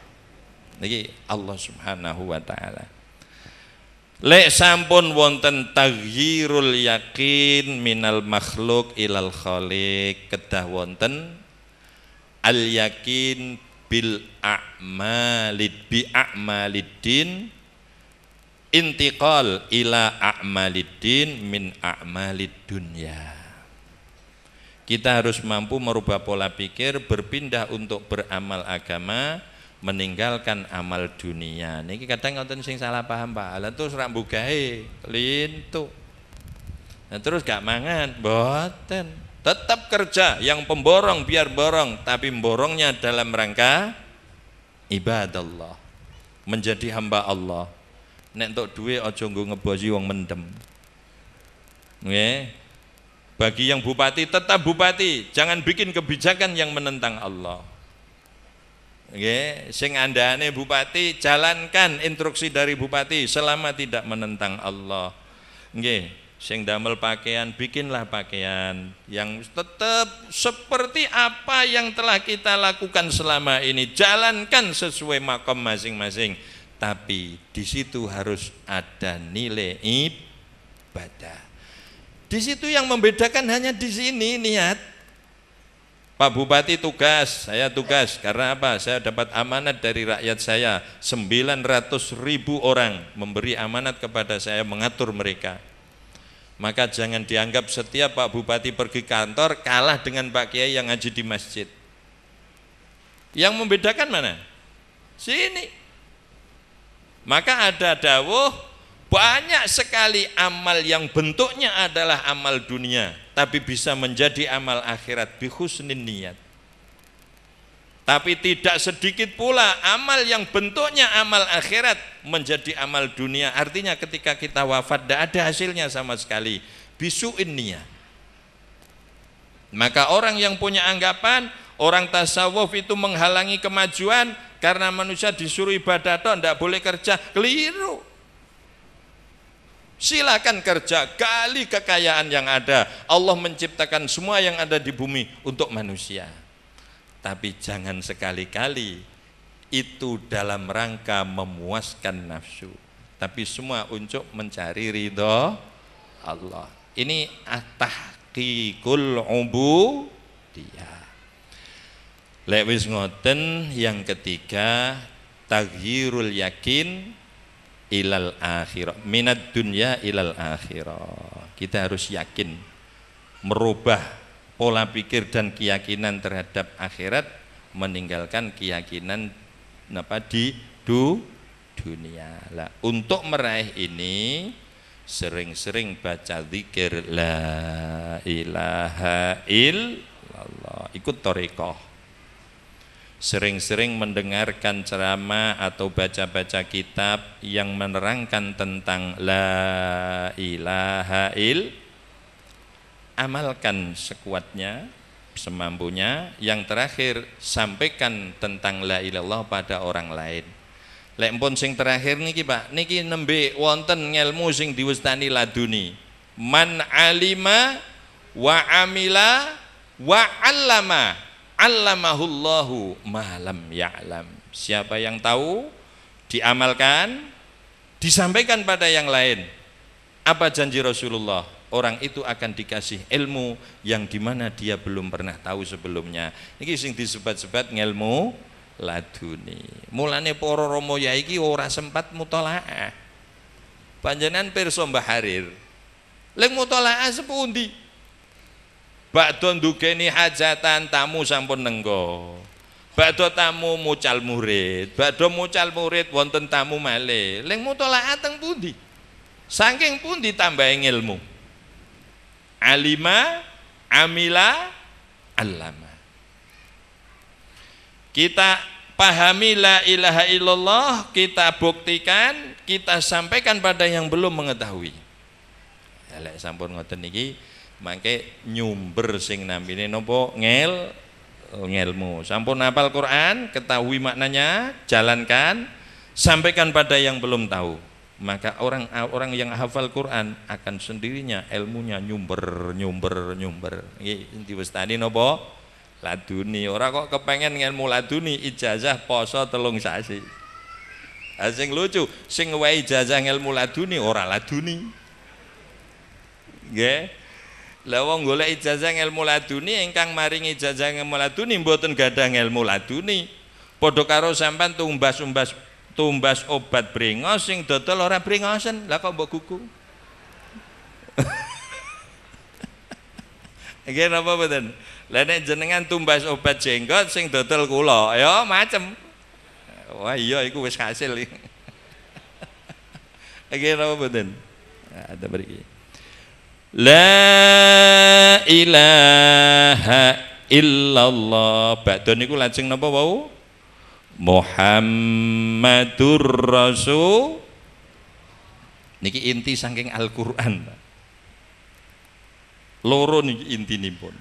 Speaker 1: niki Allah Subhanahu wa taala lek sampun wonten taghyirul yakin minal makhluk ilal khaliq kedah wonten al yakin bil a'malid bi a'maliddin intiqal ila a'maliddin min a'malid dunya kita harus mampu merubah pola pikir berpindah untuk beramal agama meninggalkan amal dunia niki kadang ngoten sing salah paham Pak lha terus ra mbugahe lintu nah, terus gak mangan boten tetap kerja yang pemborong biar borong tapi borongnya dalam rangka ibadallah menjadi hamba Allah nek entuk duwe aja nggo ngebosi wong mendem nggih bagi yang bupati tetap bupati jangan bikin kebijakan yang menentang Allah Okay. sing anda ini bupati jalankan instruksi dari bupati selama tidak menentang Allah. Okay. sing damel pakaian bikinlah pakaian yang tetap seperti apa yang telah kita lakukan selama ini. Jalankan sesuai makom masing-masing. Tapi di situ harus ada nilai ibadah. Di situ yang membedakan hanya di sini niat. Pak Bupati tugas, saya tugas karena apa? Saya dapat amanat dari rakyat saya 900 ribu orang memberi amanat kepada saya mengatur mereka maka jangan dianggap setiap Pak Bupati pergi kantor kalah dengan Pak Kiai yang ngaji di masjid yang membedakan mana? sini maka ada dawuh banyak sekali amal yang bentuknya adalah amal dunia, tapi bisa menjadi amal akhirat bihusnin niat. Tapi tidak sedikit pula amal yang bentuknya amal akhirat menjadi amal dunia. Artinya ketika kita wafat tidak ada hasilnya sama sekali. Bisuin niat. Maka orang yang punya anggapan orang tasawuf itu menghalangi kemajuan karena manusia disuruh ibadah tidak boleh kerja keliru Silakan kerja, gali kekayaan yang ada. Allah menciptakan semua yang ada di bumi untuk manusia. Tapi jangan sekali-kali itu dalam rangka memuaskan nafsu. Tapi semua untuk mencari ridho Allah. Ini atahkikul ubu dia. Lewis ngoten yang ketiga taghirul yakin ilal akhirah minat dunia ilal akhirah kita harus yakin merubah pola pikir dan keyakinan terhadap akhirat meninggalkan keyakinan apa di du, dunia lah untuk meraih ini sering-sering baca zikir la ilaha illallah ikut torikoh sering-sering mendengarkan ceramah atau baca-baca kitab yang menerangkan tentang la ilaha il amalkan sekuatnya semampunya yang terakhir sampaikan tentang la ilallah pada orang lain lek pun sing terakhir niki Pak niki nembe wonten ngelmu sing diwestani laduni man alima wa amila wa allama allamahullahu malam ya'lam siapa yang tahu diamalkan disampaikan pada yang lain apa janji Rasulullah orang itu akan dikasih ilmu yang dimana dia belum pernah tahu sebelumnya ini sing disebat-sebat ngelmu laduni mulane poro romo ya iki ora sempat mutolaah panjenan perso Mbah Harir lek mutolaah sepundi Bakdo ini hajatan tamu sampun nenggo. Bakdo tamu mucal murid, bakdo mucal murid wonten tamu malih. Mu mutolaah ateng pundi? Saking pundi tambah ilmu? Alima, amila, alama. Kita pahami la ilaha illallah, kita buktikan, kita sampaikan pada yang belum mengetahui. Ya, lek sampun ngoten niki mangke nyumber sing ini nopo ngel oh, ngelmu sampun hafal Quran ketahui maknanya jalankan sampaikan pada yang belum tahu maka orang orang yang hafal Quran akan sendirinya ilmunya nyumber nyumber nyumber diwestani nopo laduni orang kok kepengen ngelmu laduni ijazah poso telung sasi asing ah, lucu sing wae ijazah ilmu laduni ora laduni nggih lah wong golek ijazah ilmu laduni ingkang maringi ijazah ilmu laduni mboten gadah ilmu laduni. Padha karo sampean tumbas-umbas tumbas obat brengos sing dodol ora brengosen. Lah kok mbok kuku? Nggih napa mboten? Lah nek jenengan tumbas obat jenggot sing dodol kula, ya macem. Wah iya iku wis hasil. Nggih napa mboten? Nah, ada beri. La ilaha illallah. Badon niku lajeng napa wau? Muhammadur Rasul niki inti saking Al-Qur'an. Loro niki pun.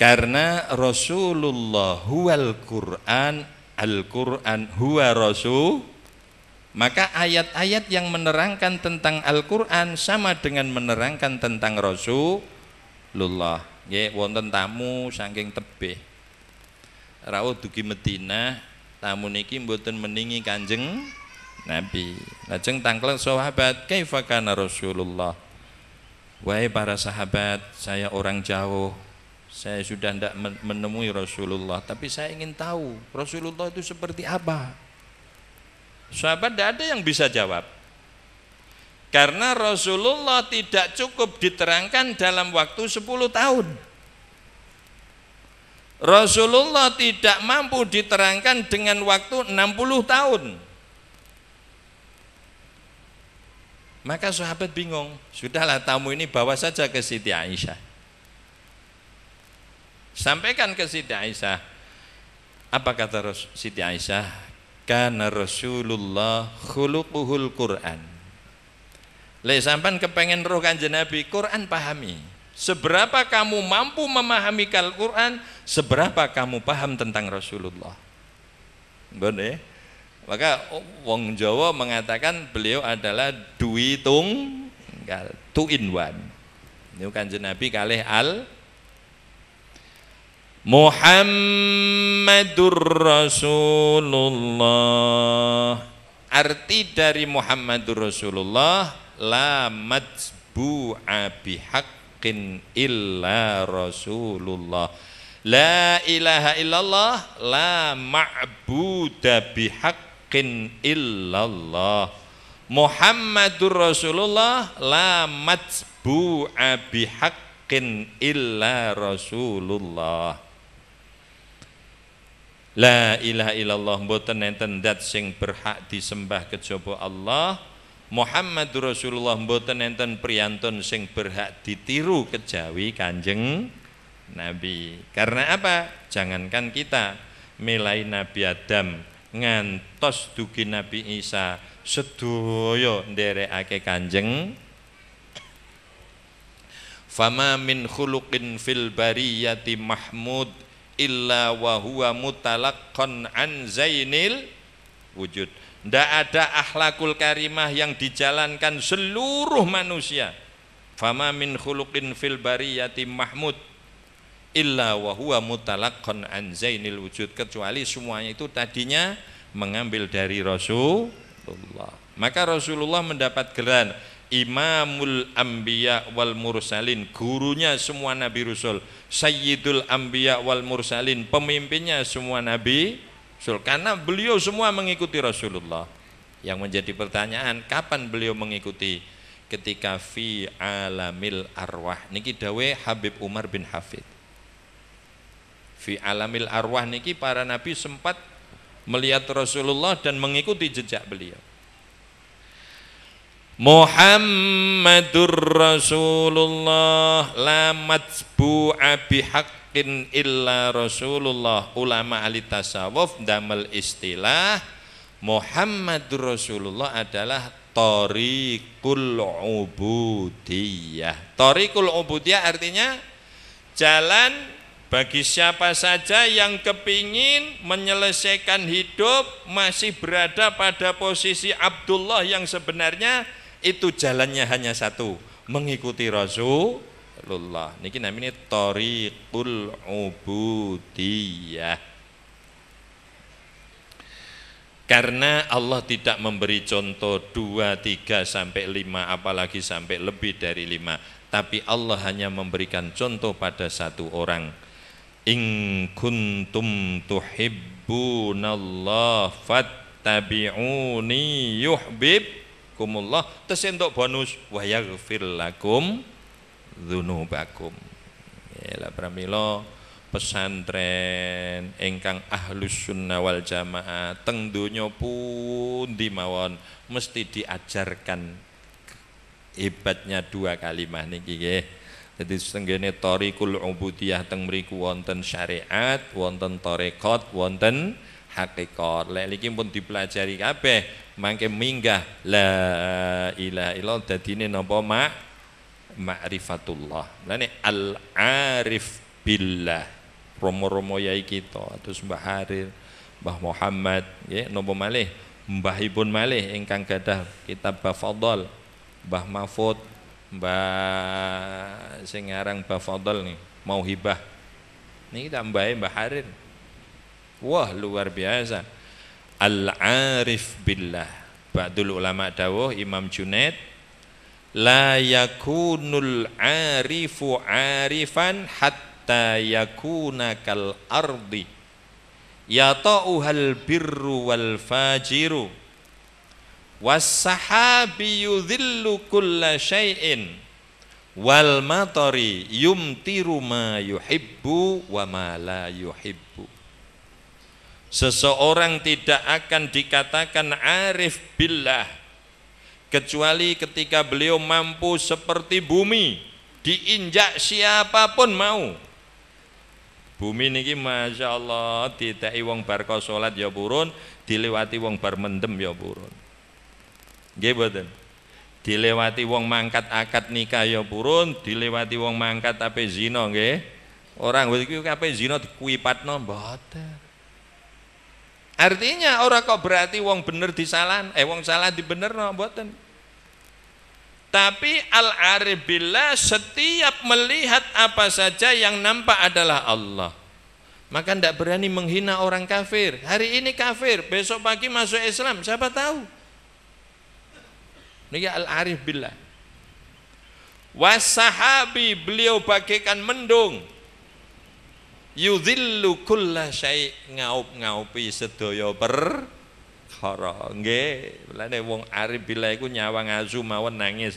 Speaker 1: Karena Rasulullah huwal Qur'an, Al-Qur'an huwa Rasul maka ayat-ayat yang menerangkan tentang Al-Qur'an sama dengan menerangkan tentang Rasulullah. ya, wonten tamu saking tebih. Rawuh dugi Medina tamu niki mboten meningi Kanjeng Nabi. Lajeng tangkleng sahabat, kaifakana Rasulullah?" Wahai para sahabat, saya orang jauh. Saya sudah tidak menemui Rasulullah, tapi saya ingin tahu Rasulullah itu seperti apa. Sahabat tidak ada yang bisa jawab. Karena Rasulullah tidak cukup diterangkan dalam waktu 10 tahun. Rasulullah tidak mampu diterangkan dengan waktu 60 tahun. Maka sahabat bingung, sudahlah tamu ini bawa saja ke Siti Aisyah. Sampaikan ke Siti Aisyah. Apa kata Siti Aisyah? kana Rasulullah khuluquhul Quran. Lek sampan kepengen roh kanjeng Nabi, Quran pahami. Seberapa kamu mampu memahami Al-Quran, seberapa kamu paham tentang Rasulullah. Bener eh? Maka oh, wong Jawa mengatakan beliau adalah duitung tunggal, two in one. Ini kanjeng Nabi kalih al Muhammadur Rasulullah Arti dari Muhammadur Rasulullah La majbu'a bihaqqin illa Rasulullah La ilaha illallah La ma'buda bihaqqin illallah Muhammadur Rasulullah La majbu'a bihaqqin illa Rasulullah La ilaha illallah mboten enten dat sing berhak disembah kejaba Allah. Muhammad Rasulullah mboten enten priyantun sing berhak ditiru kejawi Kanjeng Nabi. Karena apa? Jangankan kita milai Nabi Adam ngantos dugi Nabi Isa sedoyo nderekake Kanjeng Fama min khuluqin fil bariyati mahmud illa wa huwa mutalaqqan an zainil wujud. Tidak ada akhlakul karimah yang dijalankan seluruh manusia. Fama min khuluqin fil bariyati mahmud illa wa huwa mutalaqqan an zainil wujud kecuali semuanya itu tadinya mengambil dari Rasulullah. Maka Rasulullah mendapat geran imamul anbiya wal mursalin gurunya semua nabi rasul sayyidul anbiya wal mursalin pemimpinnya semua nabi rasul karena beliau semua mengikuti Rasulullah yang menjadi pertanyaan kapan beliau mengikuti ketika fi alamil arwah niki dawe Habib Umar bin Hafid fi alamil arwah niki para nabi sempat melihat Rasulullah dan mengikuti jejak beliau Muhammadur Rasulullah lamat bu Abi hakin illa Rasulullah ulama ahli tasawuf damel istilah Muhammadur Rasulullah adalah Torikul Ubudiyah Torikul Ubudiyah artinya jalan bagi siapa saja yang kepingin menyelesaikan hidup masih berada pada posisi Abdullah yang sebenarnya itu jalannya hanya satu mengikuti Rasulullah niki namanya tariqul ubudiyah karena Allah tidak memberi contoh dua tiga sampai lima apalagi sampai lebih dari lima tapi Allah hanya memberikan contoh pada satu orang in kuntum tuhibbunallah fattabi'uni yuhbib kumullah terus entuk bonus wa yaghfir lakum dzunubakum. Ya pramila pesantren ingkang ahlus sunnah wal jamaah teng donya pundi mawon mesti diajarkan hebatnya dua kalimat niki nggih. Jadi senggene tarikul ubudiyah teng mriku wonten syariat, wonten tarekat, wonten hakikat lek iki pun dipelajari kabeh mangke minggah la ilaha illallah dadine napa mak ma'rifatullah lane al arif billah romo-romo yai kita terus Mbah Harir Mbah Muhammad nggih napa malih Mbahipun malih ingkang gadah kitab Bafadhol Mbah Mahfud Mbah sing aran Bafadhol nih mau hibah niki tak e Mbah Harir Wah luar biasa. Al-arif billah. Ba'dul ulama dawuh Imam Junaid la yakunul arifu arifan hatta yakuna kal ardi tauhal birru wal fajiru sahabi yudhillu kulla syai'in wal matari yumtiru ma yuhibbu wa ma la yuhibbu Seseorang tidak akan dikatakan arif billah kecuali ketika beliau mampu seperti bumi diinjak siapapun mau. Bumi ini, masya Allah tidak wong bar sholat ya burun, dilewati wong bar mendem ya burun. Gimana? Dilewati wong mangkat akad nikah ya burun, dilewati wong mangkat apa zina nggih. Orang itu apa ape zina patno, mboten. Artinya orang kok berarti wong bener disalah, eh wong salah dibener no, mboten. Tapi al-arif billah setiap melihat apa saja yang nampak adalah Allah. Maka tidak berani menghina orang kafir. Hari ini kafir, besok pagi masuk Islam, siapa tahu? Nih al-arif billah. Wasahabi beliau bagaikan mendung yudhillu kulla syai ngaup-ngaupi sedaya perkara nggih lene wong arif bila iku nyawang asu mawon nangis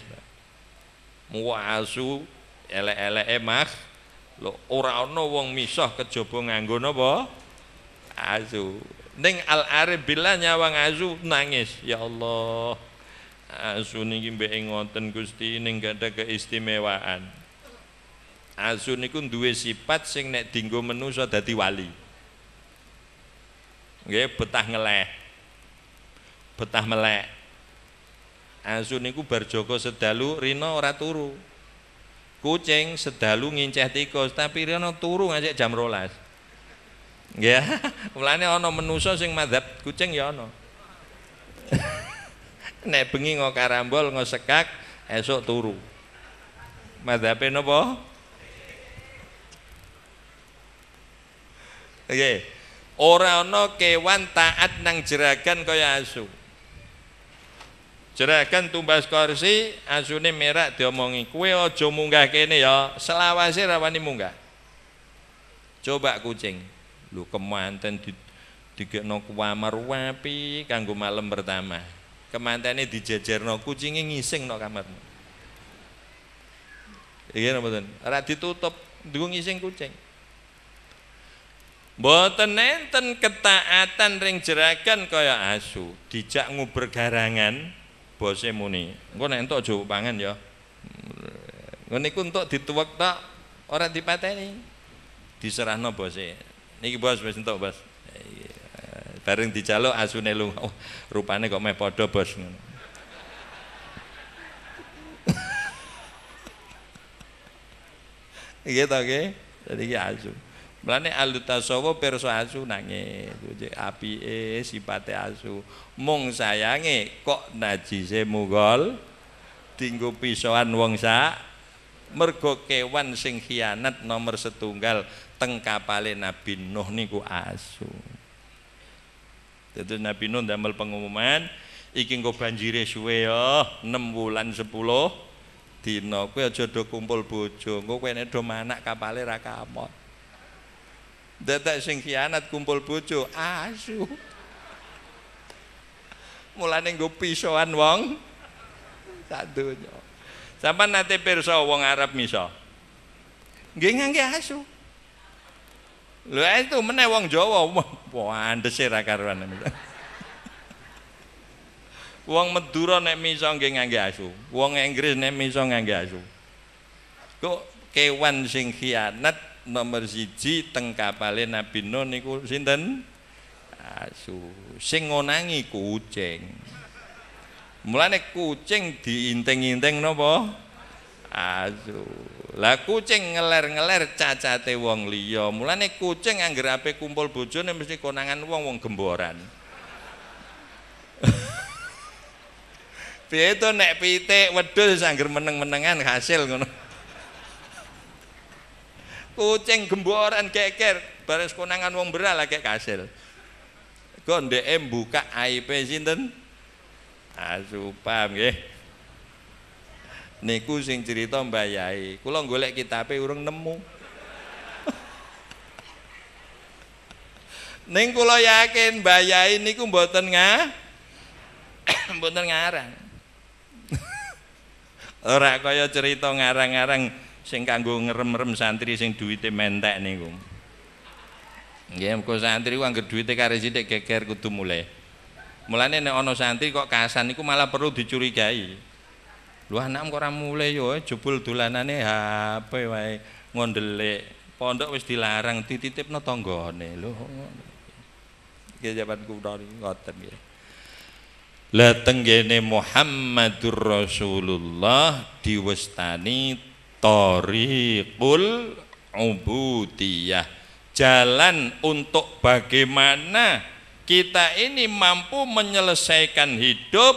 Speaker 1: muwa asu elek-eleke emak. lho ora ana wong misah kejaba nganggo napa asu ning al arif bila nyawang asu nangis ya Allah asu niki mbek ngoten Gusti ning gadah keistimewaan Asun niku duwe sifat sing nek dinggo manusa dadi wali. Nggih, betah ngeleh. Betah melek. Asun niku sedalu rina ora turu. Kucing sedalu ngincah tikus, tapi rina turu ngajak jam 12. Nggih, mulane ana manusa sing madzhab kucing ya ana. nek bengi ngokarambol ngosekak esok turu. Madzhabe napa? Oke. Ora ana kewan taat nang jeragan kaya asu. Jeragan tumbas kursi, asune merak diomongi, "Kowe aja munggah kene ya, selawase rawani munggah." Coba kucing. Lu kemanten di digekno kamar wapi kanggo malam pertama. Kemantene dijejerno kucinge ngising no kamarmu. Iya napa Ora ditutup, ndung ngising kucing. Mboten enten ketaatan ring jerakan kaya asu, dijak nguber garangan bose muni. Engko nek entuk jowo pangan ya. Ngene iku entuk dituwek tok, ora dipateni. Diserahno bose. Niki bos wis entuk, Bos. Iya, bareng dijaluk asune lu. Oh, rupane kok meh padha, Bos iya ngono. Iki ta Okay? Jadi asu. Mulane alu tasowo perso asu nange apike sipate asu. mong sayange kok najise mugol tinggu pisoan wong sa mergo kewan sing hianat nomor setunggal teng Nabi Nuh niku asu. Terus Nabi Nuh ndamel pengumuman iki engko banjire suwe ya 6 bulan 10 dina kowe aja do kumpul bojo engko kowe nek do kapale raka kamot. Dadak sing khianat kumpul bojo, asu. Mulane nggo pisoan wong sak donya. Sampeyan nate pirsa wong Arab miso. Nggih ngangge asu. Lho itu meneh wong Jawa, wah andese ra karuan. E wong Madura nek miso nggih ngangge asu. Wong Inggris nek miso ngangge asu. Kok kewan sing khianat nomor siji teng kapale Nabi Nuh niku sinten? Asu. Sing ngonangi kucing. Mulane kucing diinting-inting napa? Asu. Lah kucing ngeler-ngeler cacate wong liya. Mulane kucing anggere ape kumpul bojone mesti konangan wong-wong gemboran. Piye to nek pitik wedhus anggere meneng-menengan hasil ngono kucing gemboran keker bareng konangan wong beral kayak kasil DM buka AIP sinten asu ah, paham ya. niku sing cerita mbak Yai kula golek kitabe urung nemu Neng kulo yakin bayai niku mboten ngah, mboten ngarang ora kaya cerita ngarang-ngarang sing kanggo ngerem-rem santri sing duwite mentek niku. Nggih, mergo santri ku anggere duwite kare sithik geger kudu mulai. Mulane nek ana santri kok kasan iku malah perlu dicurigai. Lu anakmu kok ora mulai yo eh, jebul dolanane HP wae ngondelik. Pondok wis dilarang dititipno tanggane. Lho. Iki jawaban kula ngoten nggih. La tenggene Muhammadur Rasulullah diwestani Tariqul ubudiyah Jalan untuk bagaimana kita ini mampu menyelesaikan hidup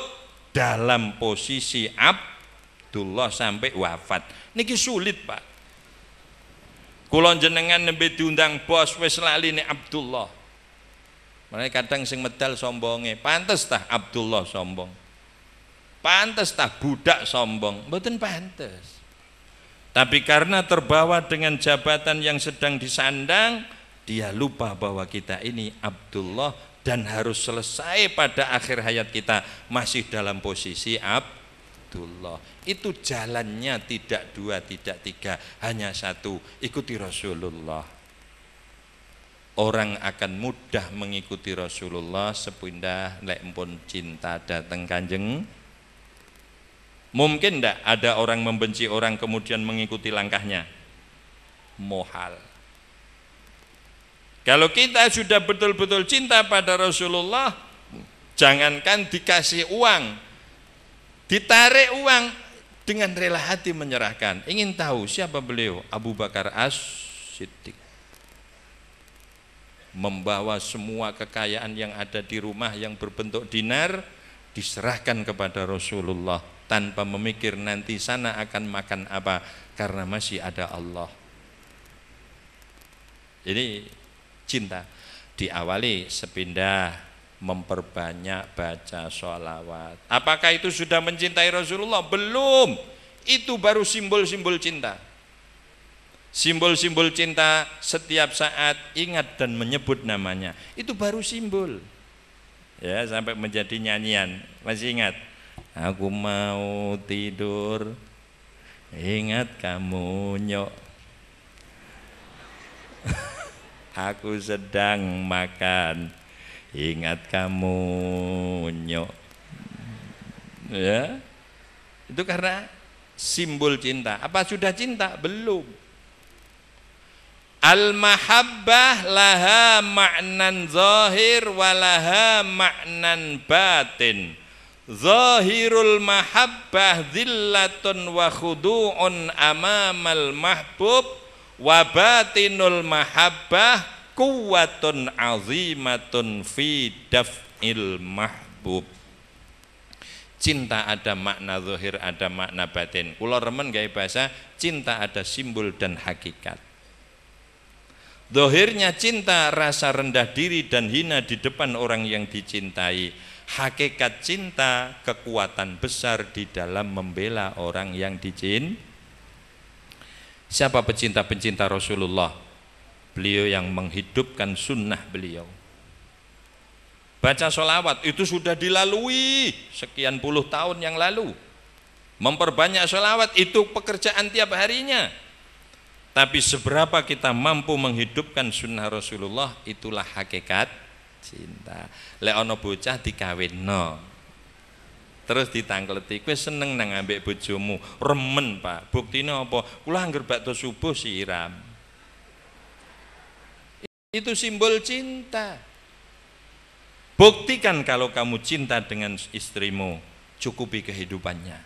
Speaker 1: dalam posisi Abdullah sampai wafat Niki sulit pak Kulon jenengan nembe diundang bos wes lali nih Abdullah Mereka kadang sing medal sombonge, pantes tah Abdullah sombong. Pantes tah budak sombong, Betul pantes. Tapi karena terbawa dengan jabatan yang sedang disandang, dia lupa bahwa kita ini Abdullah dan harus selesai pada akhir hayat kita masih dalam posisi Abdullah. Itu jalannya tidak dua, tidak tiga, hanya satu. Ikuti Rasulullah. Orang akan mudah mengikuti Rasulullah sepindah lek pun cinta datang kanjeng Mungkin tidak ada orang membenci orang kemudian mengikuti langkahnya? Mohal. Kalau kita sudah betul-betul cinta pada Rasulullah, jangankan dikasih uang, ditarik uang dengan rela hati menyerahkan. Ingin tahu siapa beliau? Abu Bakar As-Siddiq. Membawa semua kekayaan yang ada di rumah yang berbentuk dinar diserahkan kepada Rasulullah tanpa memikir nanti sana akan makan apa karena masih ada Allah. Jadi cinta diawali sepindah memperbanyak baca sholawat. Apakah itu sudah mencintai Rasulullah? Belum. Itu baru simbol-simbol cinta. Simbol-simbol cinta setiap saat ingat dan menyebut namanya. Itu baru simbol. Ya, sampai menjadi nyanyian. Masih ingat? aku mau tidur ingat kamu nyok aku sedang makan ingat kamu nyok ya itu karena simbol cinta apa sudah cinta belum al mahabbah laha maknan zahir walaha maknan batin Zahirul mahabbah zillatun wa khudu'un amamal mahbub wa batinul mahabbah kuwatun azimatun fi daf'il mahbub cinta ada makna zuhir ada makna batin kula remen gawe bahasa cinta ada simbol dan hakikat Dohirnya cinta rasa rendah diri dan hina di depan orang yang dicintai hakikat cinta kekuatan besar di dalam membela orang yang dicin siapa pecinta-pencinta Rasulullah beliau yang menghidupkan sunnah beliau baca sholawat itu sudah dilalui sekian puluh tahun yang lalu memperbanyak sholawat itu pekerjaan tiap harinya tapi seberapa kita mampu menghidupkan sunnah Rasulullah itulah hakikat cinta lek ana bocah dikawinno terus ditangkleti kowe seneng nang ambek bojomu remen Pak buktine apa kula anggar bakdo subuh siram itu simbol cinta buktikan kalau kamu cinta dengan istrimu cukupi kehidupannya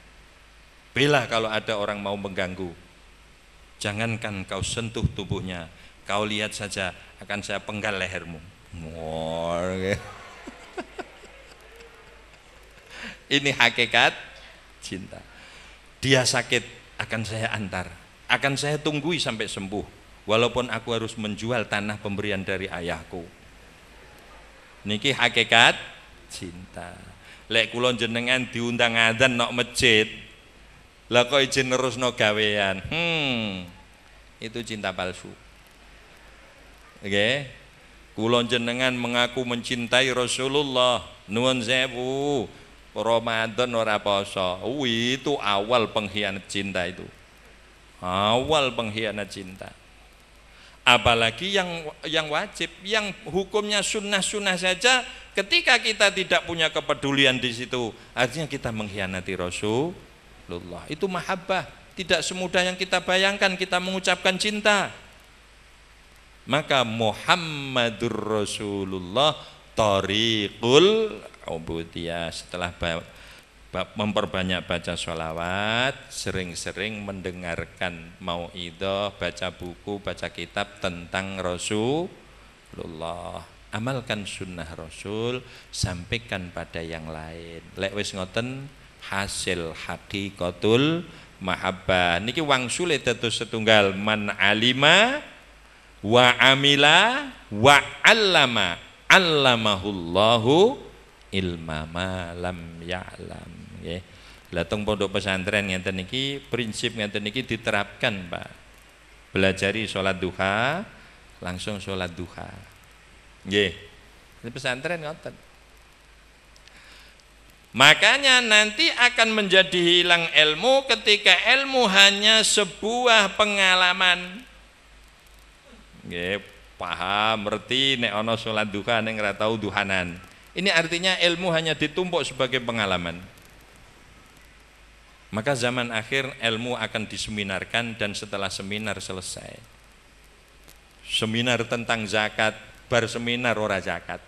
Speaker 1: bela kalau ada orang mau mengganggu jangankan kau sentuh tubuhnya kau lihat saja akan saya penggal lehermu Wow. Ini hakikat cinta. Dia sakit akan saya antar, akan saya tunggui sampai sembuh. Walaupun aku harus menjual tanah pemberian dari ayahku. Niki hakikat cinta. Lek kula jenengan diundang adzan nok masjid. Lah kok izin nerusno gawean. Hmm. Itu cinta palsu. Oke. Okay. Kula jenengan mengaku mencintai Rasulullah. Nuwun sewu. Ramadan ora poso. Wih, itu awal pengkhianat cinta itu. Awal pengkhianat cinta. Apalagi yang yang wajib, yang hukumnya sunnah-sunnah saja ketika kita tidak punya kepedulian di situ, artinya kita mengkhianati Rasulullah. Itu mahabbah, tidak semudah yang kita bayangkan kita mengucapkan cinta. Maka Muhammadur Rasulullah tariqul ubudiyah setelah memperbanyak baca sholawat sering-sering mendengarkan mau idoh baca buku baca kitab tentang Rasulullah amalkan sunnah Rasul sampaikan pada yang lain lek wis ngoten hasil hakikatul mahabbah niki sulit tetus setunggal man alima wa amila wa allama allamahullahu ilma ma lam ya'lam nggih. Lah teng pondok pesantren ngeten niki prinsip ngeten niki diterapkan, Pak. Belajari sholat duha, langsung sholat duha. Nggih. Di pesantren ngoten. Makanya nanti akan menjadi hilang ilmu ketika ilmu hanya sebuah pengalaman. Nggih, paham, ngerti nek ana salat duha ning ora tau duhanan. Ini artinya ilmu hanya ditumpuk sebagai pengalaman. Maka zaman akhir ilmu akan diseminarkan dan setelah seminar selesai. Seminar tentang zakat, bar seminar ora zakat.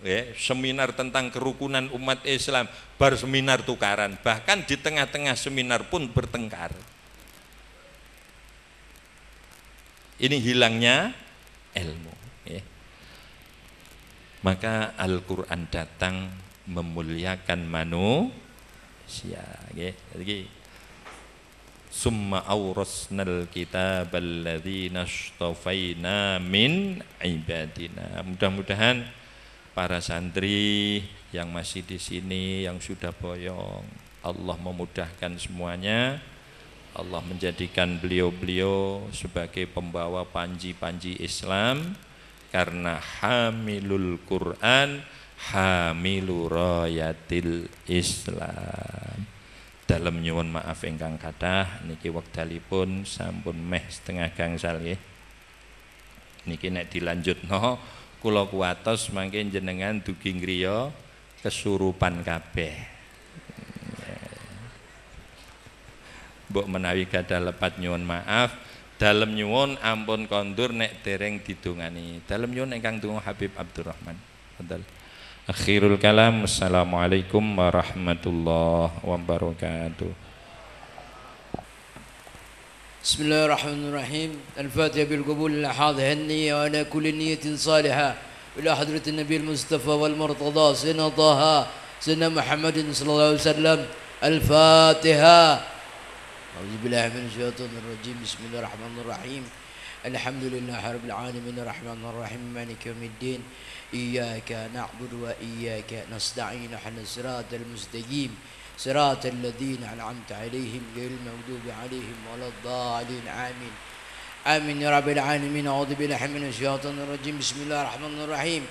Speaker 1: Ya, seminar tentang kerukunan umat Islam, bar seminar tukaran, bahkan di tengah-tengah seminar pun bertengkar. Ini hilangnya ilmu. Maka Al-Quran datang memuliakan manusia. Okay. Summa awrasnal kitab alladzina ashtafaina min ibadina. Mudah-mudahan para santri yang masih di sini, yang sudah boyong, Allah memudahkan semuanya. Allah menjadikan beliau-beliau sebagai pembawa panji-panji Islam karena hamilul Quran hamilu royatil Islam dalam nyuwun maaf engkang kata, niki wekdalipun sampun meh setengah gangsal nggih niki dilanjut dilanjutno kula kuatos mangke jenengan dugi ngriya kesurupan kape. Mbok menawi gadah lepat nyuwun maaf dalam nyuwon ampun kondur nek tereng didungani dalam nyuwon engkang tunggu Habib Abdurrahman Betul. akhirul kalam assalamualaikum warahmatullahi wabarakatuh
Speaker 2: Bismillahirrahmanirrahim Al-Fatiha bil qabul la hadhan niyya wa ala kulli niyatin saliha ila hadratin Nabi mustafa wal Murtada sina taha sina Muhammadin sallallahu alaihi wasallam Al-Fatiha al fatiha أعوذ بالله من الشيطان الرجيم بسم الله الرحمن الرحيم الحمد لله رب العالمين الرحمن الرحيم مالك يوم الدين إياك نعبد وإياك نستعين على الصراط المستقيم صراط الذين أنعمت عليهم غير المغضوب عليهم ولا الضالين آمين آمين يا رب العالمين أعوذ بالله من الشيطان الرجيم بسم الله الرحمن الرحيم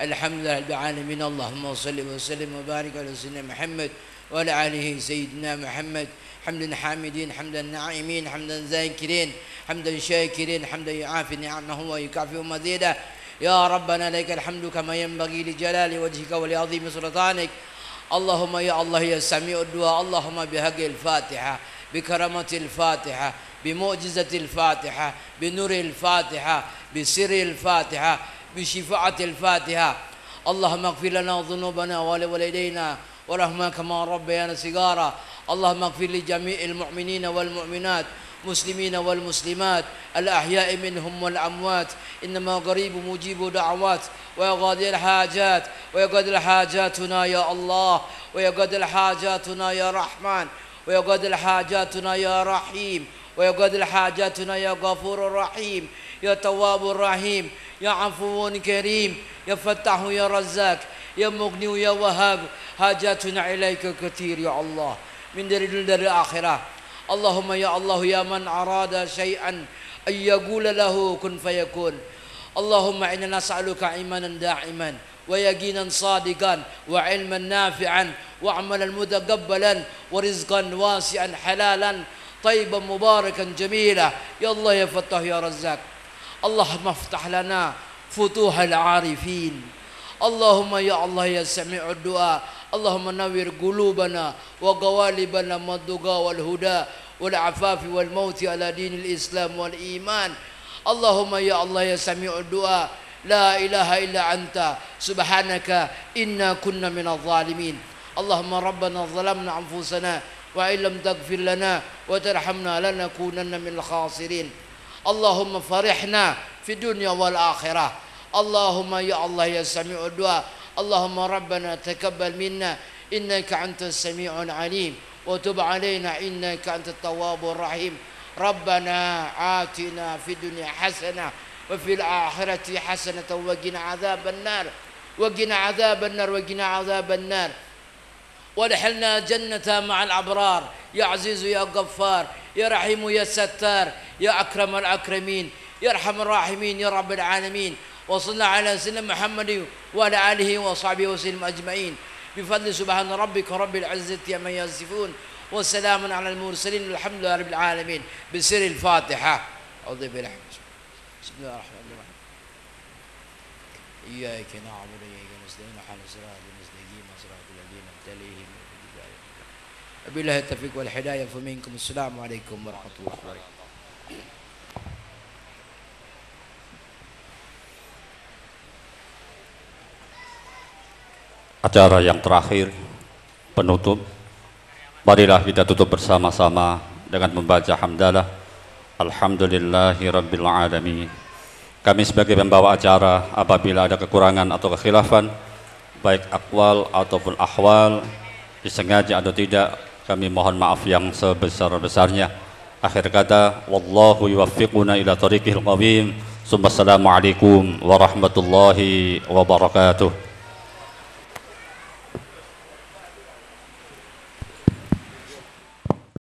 Speaker 2: الحمد لله رب العالمين اللهم صل وسلم وبارك على سيدنا محمد وعلى آله سيدنا محمد حمد حامدين حمد النعيمين حمد ذاكرين حمد شاكرين حمد يعافي نعمه ويكافئ مزيدا يا ربنا لك الحمد كما ينبغي لجلال وجهك ولعظيم سلطانك اللهم يا الله يا سميع الدعاء اللهم بهج الفاتحه بكرامة الفاتحة بمعجزة الفاتحة بنور الفاتحة بسر الفاتحة بشفاعة الفاتحة اللهم اغفر لنا ذنوبنا ولوالدينا ورحمة كما ربيانا صغارا اللهم اغفر لجميع المؤمنين والمؤمنات المسلمين والمسلمات الأحياء منهم والأموات إنما قريب مجيب دعوات ويقضي الحاجات ويقضي حاجاتنا يا الله ويقضي حاجاتنا يا رحمن ويقضي حاجاتنا يا رحيم ويقضي حاجاتنا يا غفور رحيم يا تواب رحيم يا عفو كريم يا فتح يا رزاق يا مغني ويا وهاب حاجاتنا إليك كثير يا الله من دار دليل الآخرة اللهم يا الله يا من أراد شيئا أن يقول له كن فيكون اللهم إنا نسألك إيمانا داعما ويقينا صادقا وعلما نافعا وعملا متقبلا ورزقا واسعا حلالا طيبا مباركا جميلا يا الله يا فتح يا رزاق اللهم افتح لنا فتوح العارفين اللهم يا الله يا سميع الدعاء اللهم نوير قلوبنا وقوالبنا من الدقى والهدى والعفاف والموت على دين الإسلام والإيمان اللهم يا الله يا سميع الدعاء لا إله إلا أنت سبحانك إنا كنا من الظالمين اللهم ربنا ظلمنا أنفسنا وإن لم تغفر لنا وترحمنا لنكونن من الخاسرين اللهم فرحنا في الدنيا والآخرة اللهم يا الله يا سميع الدعاء اللهم ربنا تقبل منا إنك أنت السميع العليم وتب علينا إنك أنت التواب الرحيم ربنا آتنا في الدنيا حسنة وفي الآخرة حسنة وقنا عذاب النار وقنا عذاب النار وقنا عذاب النار وادخلنا جنة مع الأبرار يا عزيز يا غفار يا رحيم يا ستار يا أكرم الأكرمين يا أرحم الراحمين يا رب العالمين وصلى على سيدنا محمد وعلى آله وصحبه وسلم أجمعين بفضل سبحان ربك رب العزة يما يصفون وسلام على المرسلين والحمد لله رب العالمين بسر الفاتحة أعوذ برحمة بسم الله الرحمن الرحيم إياك نعبد وإياك نستعين على صراط المستقيم صراط الذين أنعمت بالله التوفيق والهداية فمنكم السلام عليكم ورحمة الله وبركاته
Speaker 1: acara yang terakhir penutup marilah kita tutup bersama-sama dengan membaca hamdalah alhamdulillahi rabbil alamin kami sebagai pembawa acara apabila ada kekurangan atau kekhilafan baik akwal ataupun ahwal disengaja atau tidak kami mohon maaf yang sebesar-besarnya akhir kata wallahu yuwaffiquna ila tariqil qawim Assalamualaikum warahmatullahi wabarakatuh